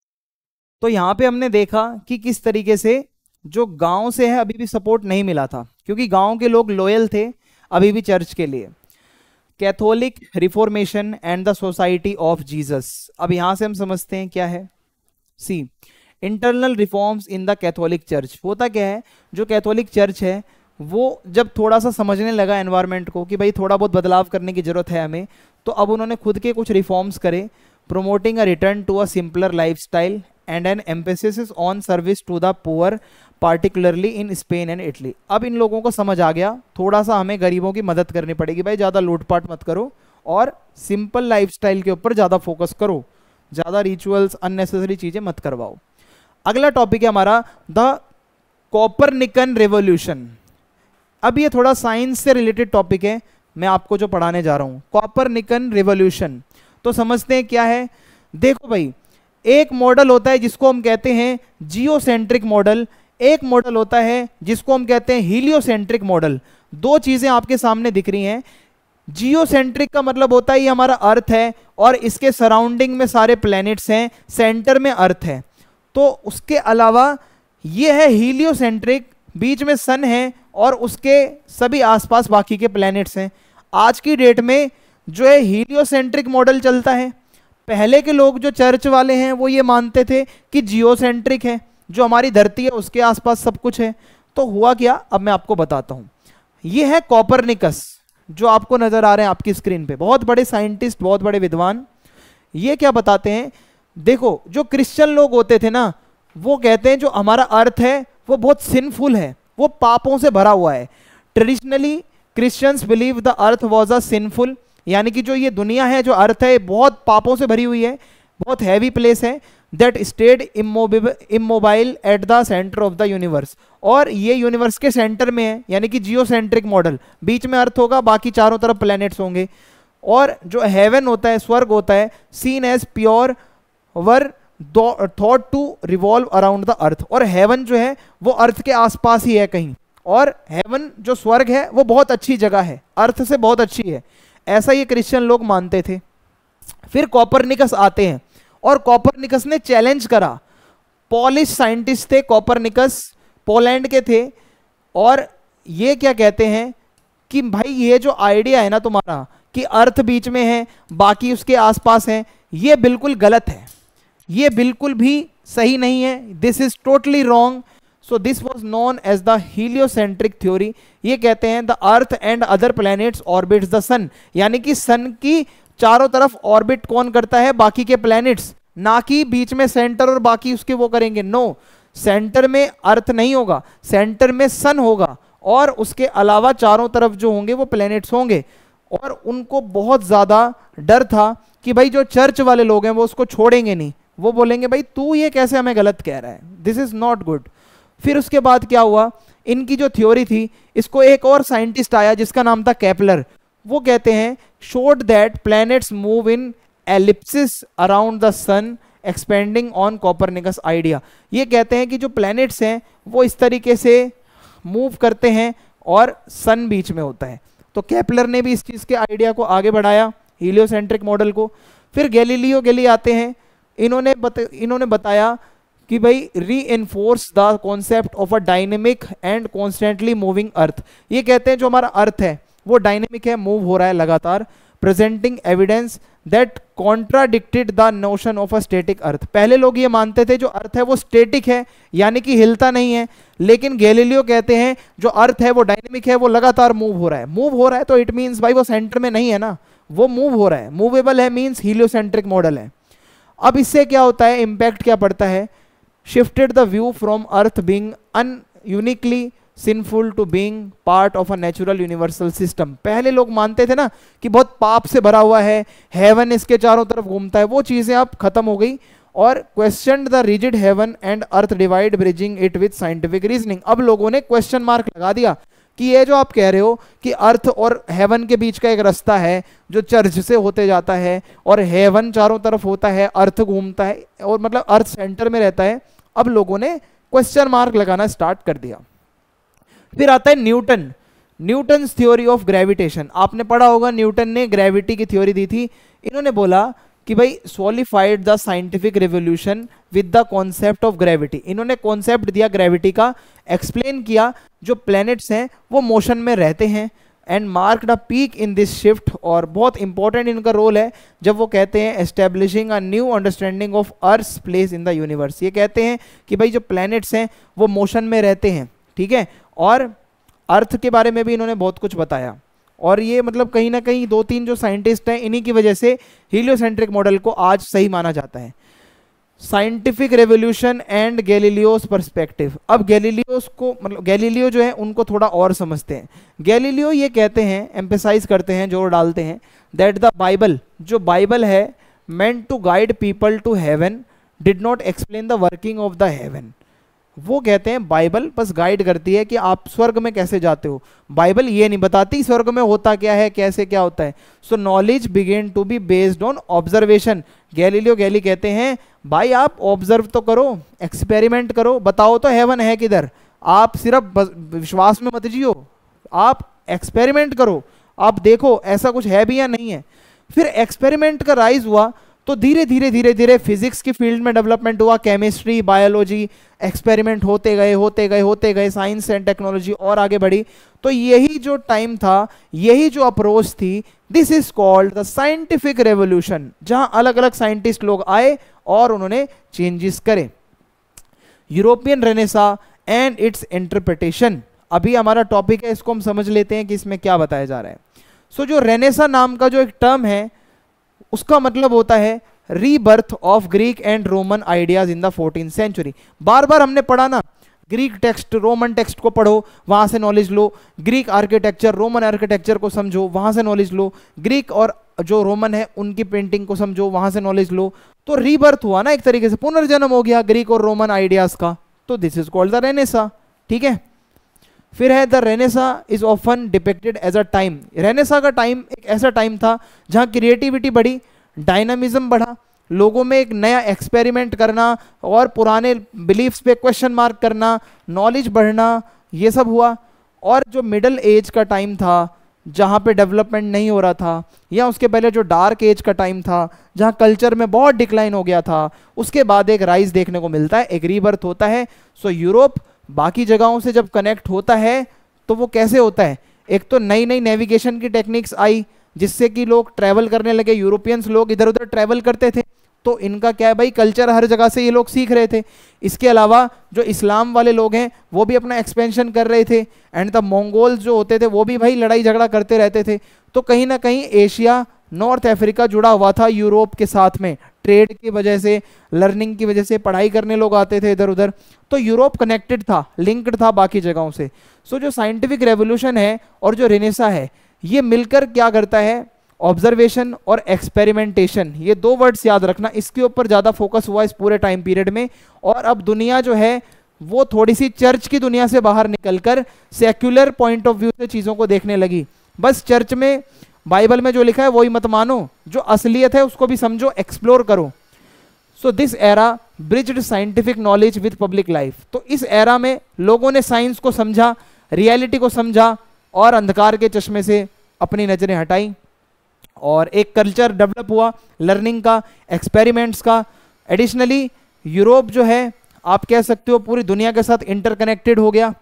तो यहाँ पे हमने देखा कि किस तरीके से जो गांव से है अभी भी सपोर्ट नहीं मिला था क्योंकि गांव के लोग लॉयल थे अभी भी चर्च के लिए Catholic Reformation and the Society of Jesus अब यहाँ से हम समझते हैं क्या है see internal reforms in the Catholic church होता क्या है जो कैथोलिक चर्च है वो जब थोड़ा सा समझने लगा एनवायरनमेंट को कि भाई थोड़ा बहुत बदलाव करने की ज़रूरत है हमें तो अब उन्होंने खुद के कुछ रिफॉर्म्स करे promoting a return to a simpler lifestyle and an emphasis on service to the poor particularly in Spain and Italy अब इन लोगों को समझ आ गया थोड़ा सा हमें गरीबों की मदद करनी पड़ेगी भाई ज़्यादा लूटपाट मत करो और सिंपल लाइफस्टाइल के ऊपर ज़्यादा फोकस करो ज़्यादा रिचुअल्स अननेसेसरी चीज़ें मत करवाओ अगला टॉपिक है हमारा द कॉपरनिकन रेवोल्यूशन अब ये थोड़ा साइंस से रिलेटेड टॉपिक है मैं आपको जो पढ़ाने जा रहा हूं कॉपरनिकन रेवोल्यूशन तो समझते हैं क्या है देखो भाई एक मॉडल होता है जिसको हम कहते हैं जियोसेंट्रिक मॉडल एक मॉडल होता है जिसको हम कहते हैं हीलियोसेंट्रिक मॉडल दो चीज़ें आपके सामने दिख रही हैं जियोसेंट्रिक का मतलब होता है ये हमारा अर्थ है और इसके सराउंडिंग में सारे प्लैनेट्स हैं सेंटर में अर्थ है तो उसके अलावा ये है हीलियोसेंट्रिक बीच में सन है और उसके सभी आसपास बाकी के प्लैनेट्स हैं आज की डेट में जो है हीलियोसेंट्रिक मॉडल चलता है पहले के लोग जो चर्च वाले हैं वो ये मानते थे कि जियोसेंट्रिक है जो हमारी धरती है उसके आसपास सब कुछ है तो हुआ क्या अब मैं आपको बताता हूँ ये है कॉपरनिकस जो आपको नज़र आ रहे हैं आपकी स्क्रीन पे बहुत बड़े साइंटिस्ट बहुत बड़े विद्वान ये क्या बताते हैं देखो जो क्रिश्चियन लोग होते थे ना वो कहते हैं जो हमारा अर्थ है वो बहुत सिनफुल है वो पापों से भरा हुआ है traditionally Christians believe the earth was a sinful यानी कि जो ये दुनिया है जो अर्थ है बहुत पापों से भरी हुई है बहुत हैवी प्लेस है that stayed immobile at the centre of the universe और ये यूनिवर्स के सेंटर में है यानी कि जियो सेंट्रिक मॉडल बीच में अर्थ होगा बाकी चारों तरफ प्लैनेट्स होंगे और जो हेवन होता है स्वर्ग होता है seen as pure were thought to revolve around the earth और हेवन जो है वो अर्थ के आसपास ही है कहीं और हेवन जो स्वर्ग है वो बहुत अच्छी जगह है अर्थ से बहुत अच्छी है ऐसा ये क्रिश्चियन लोग मानते थे फिर कॉपरनिकस आते हैं और कॉपरनिकस ने चैलेंज करा पॉलिश साइंटिस्ट थे कॉपरनिकस पोलैंड के थे और ये क्या कहते हैं कि भाई ये जो आइडिया है ना तुम्हारा कि अर्थ बीच में है बाकी उसके आसपास है ये बिल्कुल गलत है ये बिल्कुल भी सही नहीं है this is totally wrong so this was known as the heliocentric theory ये कहते हैं the earth and other planets orbits the sun यानी कि सन की चारों तरफ ऑर्बिट कौन करता है बाकी के प्लैनेट्स ना कि बीच में सेंटर और बाकी उसके वो करेंगे नो no. सेंटर में अर्थ नहीं होगा सेंटर में सन होगा और उसके अलावा चारों तरफ जो होंगे वो प्लैनेट्स होंगे और उनको बहुत ज़्यादा डर था कि भाई जो चर्च वाले लोग हैं वो उसको छोड़ेंगे नहीं वो बोलेंगे भाई तू ये कैसे हमें गलत कह रहा है दिस इज नॉट गुड फिर उसके बाद क्या हुआ इनकी जो थ्योरी थी इसको एक और साइंटिस्ट आया जिसका नाम था कैपलर वो कहते हैं showed that planets move in ellipses around the sun expanding on Copernicus idea ये कहते हैं कि जो प्लैनेट्स हैं वो इस तरीके से मूव करते हैं और सन बीच में होता है तो कैपलर ने भी इस चीज़ के आइडिया को आगे बढ़ाया हीलियोसेंट्रिक मॉडल को फिर गैलीलियो गैली आते हैं इन्होंने बत, इन्होंने बताया कि भाई reinforce the concept of a dynamic and constantly moving earth ये कहते हैं जो हमारा अर्थ है वो डायनेमिक है मूव हो रहा है लगातार presenting evidence that contradicted the notion of a static earth पहले लोग ये मानते थे जो अर्थ है वो स्टेटिक है यानी कि हिलता नहीं है लेकिन गैलीलियो कहते हैं जो अर्थ है वो डायनेमिक है वो लगातार मूव हो रहा है मूव हो रहा है तो इट मीन्स भाई वो सेंटर में नहीं है ना वो मूव हो रहा है मूवेबल है मीन्स हीलियोसेंट्रिक मॉडल है अब इससे क्या होता है इम्पैक्ट क्या पड़ता है shifted the view from earth being an uniquely sinful to being part of a natural universal system पहले लोग मानते थे ना कि बहुत पाप से भरा हुआ है हेवन इसके चारों तरफ घूमता है वो चीज़ें अब खत्म हो गई और question the rigid heaven and earth divide bridging it with scientific reasoning अब लोगों ने क्वेश्चन मार्क लगा दिया कि ये जो आप कह रहे हो कि अर्थ और हेवन के बीच का एक रास्ता है जो चर्च से होते जाता है और हेवन चारों तरफ होता है अर्थ घूमता है और मतलब अर्थ सेंटर में रहता है अब लोगों ने क्वेश्चन मार्क लगाना स्टार्ट कर दिया फिर आता है Newton Newton theory of gravitation आपने पढ़ा होगा न्यूटन ने ग्रेविटी की थ्योरी दी थी इन्होंने बोला कि भाई solidified the scientific revolution with the concept of gravity इन्होंने कॉन्सेप्ट दिया ग्रेविटी का एक्सप्लेन किया जो प्लैनेट्स हैं वो मोशन में रहते हैं and mark the peak in this shift और बहुत इंपॉर्टेंट इनका रोल है जब वो कहते हैं establishing a new understanding of earth place in the universe ये कहते हैं कि भाई जो प्लैनेट्स हैं वो मोशन में रहते हैं ठीक है और अर्थ के बारे में भी इन्होंने बहुत कुछ बताया और ये मतलब कहीं ना कहीं दो तीन जो साइंटिस्ट हैं इन्हीं की वजह से हीलियोसेंट्रिक मॉडल को आज सही माना जाता है scientific revolution and Galileo's perspective अब गैलीलियोस को मतलब गैलीलियो जो है उनको थोड़ा और समझते हैं गैलीलियो ये कहते हैं एम्पेसाइज करते हैं जोर डालते हैं दैट द बाइबल जो बाइबल है meant to guide people to heaven did not explain the working of the heaven वो कहते हैं बाइबल बस गाइड करती है कि आप स्वर्ग में कैसे जाते हो बाइबल ये नहीं बताती स्वर्ग में होता क्या है कैसे क्या होता है so knowledge began to be based on observation Galileo गैली कहते हैं भाई आप ऑब्जर्व तो करो एक्सपेरिमेंट करो बताओ तो हेवन है किधर आप सिर्फ विश्वास में मत जियो आप एक्सपेरिमेंट करो आप देखो ऐसा कुछ है भी या नहीं है फिर एक्सपेरिमेंट का राइज हुआ तो धीरे धीरे धीरे धीरे फिजिक्स की फील्ड में डेवलपमेंट हुआ केमिस्ट्री बायोलॉजी एक्सपेरिमेंट होते गए होते गए होते गए साइंस एंड टेक्नोलॉजी और आगे बढ़ी तो यही जो टाइम था यही जो अप्रोच थी this is called the scientific revolution जहां अलग अलग साइंटिस्ट लोग आए और उन्होंने चेंजेस करे European Renaissance and its interpretation अभी हमारा टॉपिक है इसको हम समझ लेते हैं कि इसमें क्या बताया जा रहा है सो so, जो रेनेसा नाम का जो एक टर्म है उसका मतलब होता है rebirth of Greek and Roman ideas in the fourteen century बार बार हमने पढ़ा ना ग्रीक टेक्स्ट रोमन टेक्स्ट को पढ़ो वहां से नॉलेज लो ग्रीक आर्किटेक्चर रोमन आर्किटेक्चर को समझो वहां से नॉलेज लो ग्रीक और जो रोमन है उनकी पेंटिंग को समझो वहां से नॉलेज लो तो रीबर्थ हुआ ना एक तरीके से पुनर्जन्म हो गया ग्रीक और रोमन आइडियाज़ का तो this is called the Renaissance ठीक है फिर है the Renaissance is often depicted as a time Renaissance का टाइम एक ऐसा टाइम था जहाँ क्रिएटिविटी बढ़ी डायनामिज्म बढ़ा लोगों में एक नया एक्सपेरिमेंट करना और पुराने बिलीफ्स पे क्वेश्चन मार्क करना नॉलेज बढ़ना ये सब हुआ और जो मिडल एज का टाइम था जहाँ पे डेवलपमेंट नहीं हो रहा था या उसके पहले जो डार्क एज का टाइम था जहाँ कल्चर में बहुत डिक्लाइन हो गया था उसके बाद एक राइज देखने को मिलता है एक रीबर्थ होता है सो यूरोप बाकी जगहों से जब कनेक्ट होता है तो वो कैसे होता है एक तो नई नई नेविगेशन की टेक्निक्स आई जिससे कि लोग ट्रैवल करने लगे यूरोपियंस लोग इधर उधर ट्रैवल करते थे तो इनका क्या है भाई कल्चर हर जगह से ये लोग सीख रहे थे इसके अलावा जो इस्लाम वाले लोग हैं वो भी अपना एक्सपेंशन कर रहे थे एंड द मंगोल्स जो होते थे वो भी भाई लड़ाई झगड़ा करते रहते थे तो कहीं ना कहीं एशिया नॉर्थ अफ्रीका जुड़ा हुआ था यूरोप के साथ में ट्रेड की वजह से लर्निंग की वजह से पढ़ाई करने लोग आते थे इधर उधर तो यूरोप कनेक्टेड था लिंक्ड था बाकी जगहों से सो so, जो साइंटिफिक रेवोल्यूशन है और जो रेनेसा है ये मिलकर क्या करता है ऑब्जर्वेशन और एक्सपेरिमेंटेशन ये दो वर्ड्स याद रखना इसके ऊपर ज़्यादा फोकस हुआ इस पूरे टाइम पीरियड में और अब दुनिया जो है वो थोड़ी सी चर्च की दुनिया से बाहर निकलकर सेक्युलर पॉइंट ऑफ व्यू से चीज़ों को देखने लगी बस चर्च में बाइबल में जो लिखा है वही मत मानो जो असलियत है उसको भी समझो एक्सप्लोर करो so this era bridged scientific knowledge with public life तो इस एरा में लोगों ने साइंस को समझा रियलिटी को समझा और अंधकार के चश्मे से अपनी नज़रें हटाई और एक कल्चर डेवलप हुआ लर्निंग का एक्सपेरिमेंट्स का एडिशनली यूरोप जो है आप कह सकते हो पूरी दुनिया के साथ इंटरकनेक्टेड हो गया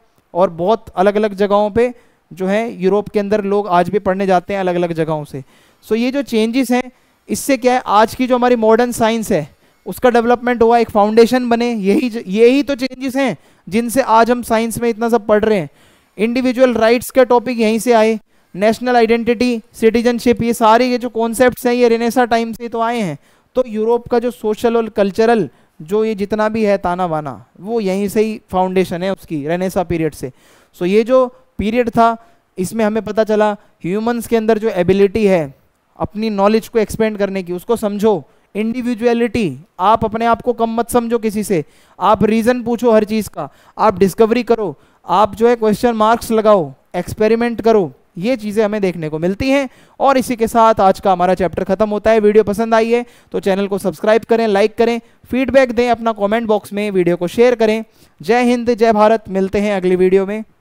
और बहुत अलग अलग जगहों पर जो है यूरोप के अंदर लोग आज भी पढ़ने जाते हैं अलग अलग जगहों से सो so, ये जो चेंजेस हैं इससे क्या है आज की जो हमारी मॉडर्न साइंस है उसका डेवलपमेंट हुआ एक फाउंडेशन बने यही यही तो चेंजेस हैं जिनसे आज हम साइंस में इतना सब पढ़ रहे हैं इंडिविजुअल राइट्स के टॉपिक यहीं से आए नेशनल आइडेंटिटी सिटीजनशिप ये सारे ये जो कॉन्सेप्ट हैं ये रेनेसा टाइम से तो आए हैं तो यूरोप का जो सोशल और कल्चरल जो ये जितना भी है ताना वाना वो यहीं से ही फाउंडेशन है उसकी रेनेसा पीरियड से सो so ये जो पीरियड था इसमें हमें पता चला ह्यूमंस के अंदर जो एबिलिटी है अपनी नॉलेज को एक्सपेंड करने की उसको समझो इंडिविजुअलिटी आप अपने आप को कम मत समझो किसी से आप रीज़न पूछो हर चीज़ का आप डिस्कवरी करो आप जो है क्वेश्चन मार्क्स लगाओ एक्सपेरिमेंट करो ये चीज़ें हमें देखने को मिलती हैं और इसी के साथ आज का हमारा चैप्टर खत्म होता है वीडियो पसंद आई है तो चैनल को सब्सक्राइब करें लाइक करें फीडबैक दें अपना कमेंट बॉक्स में वीडियो को शेयर करें जय हिंद जय भारत मिलते हैं अगली वीडियो में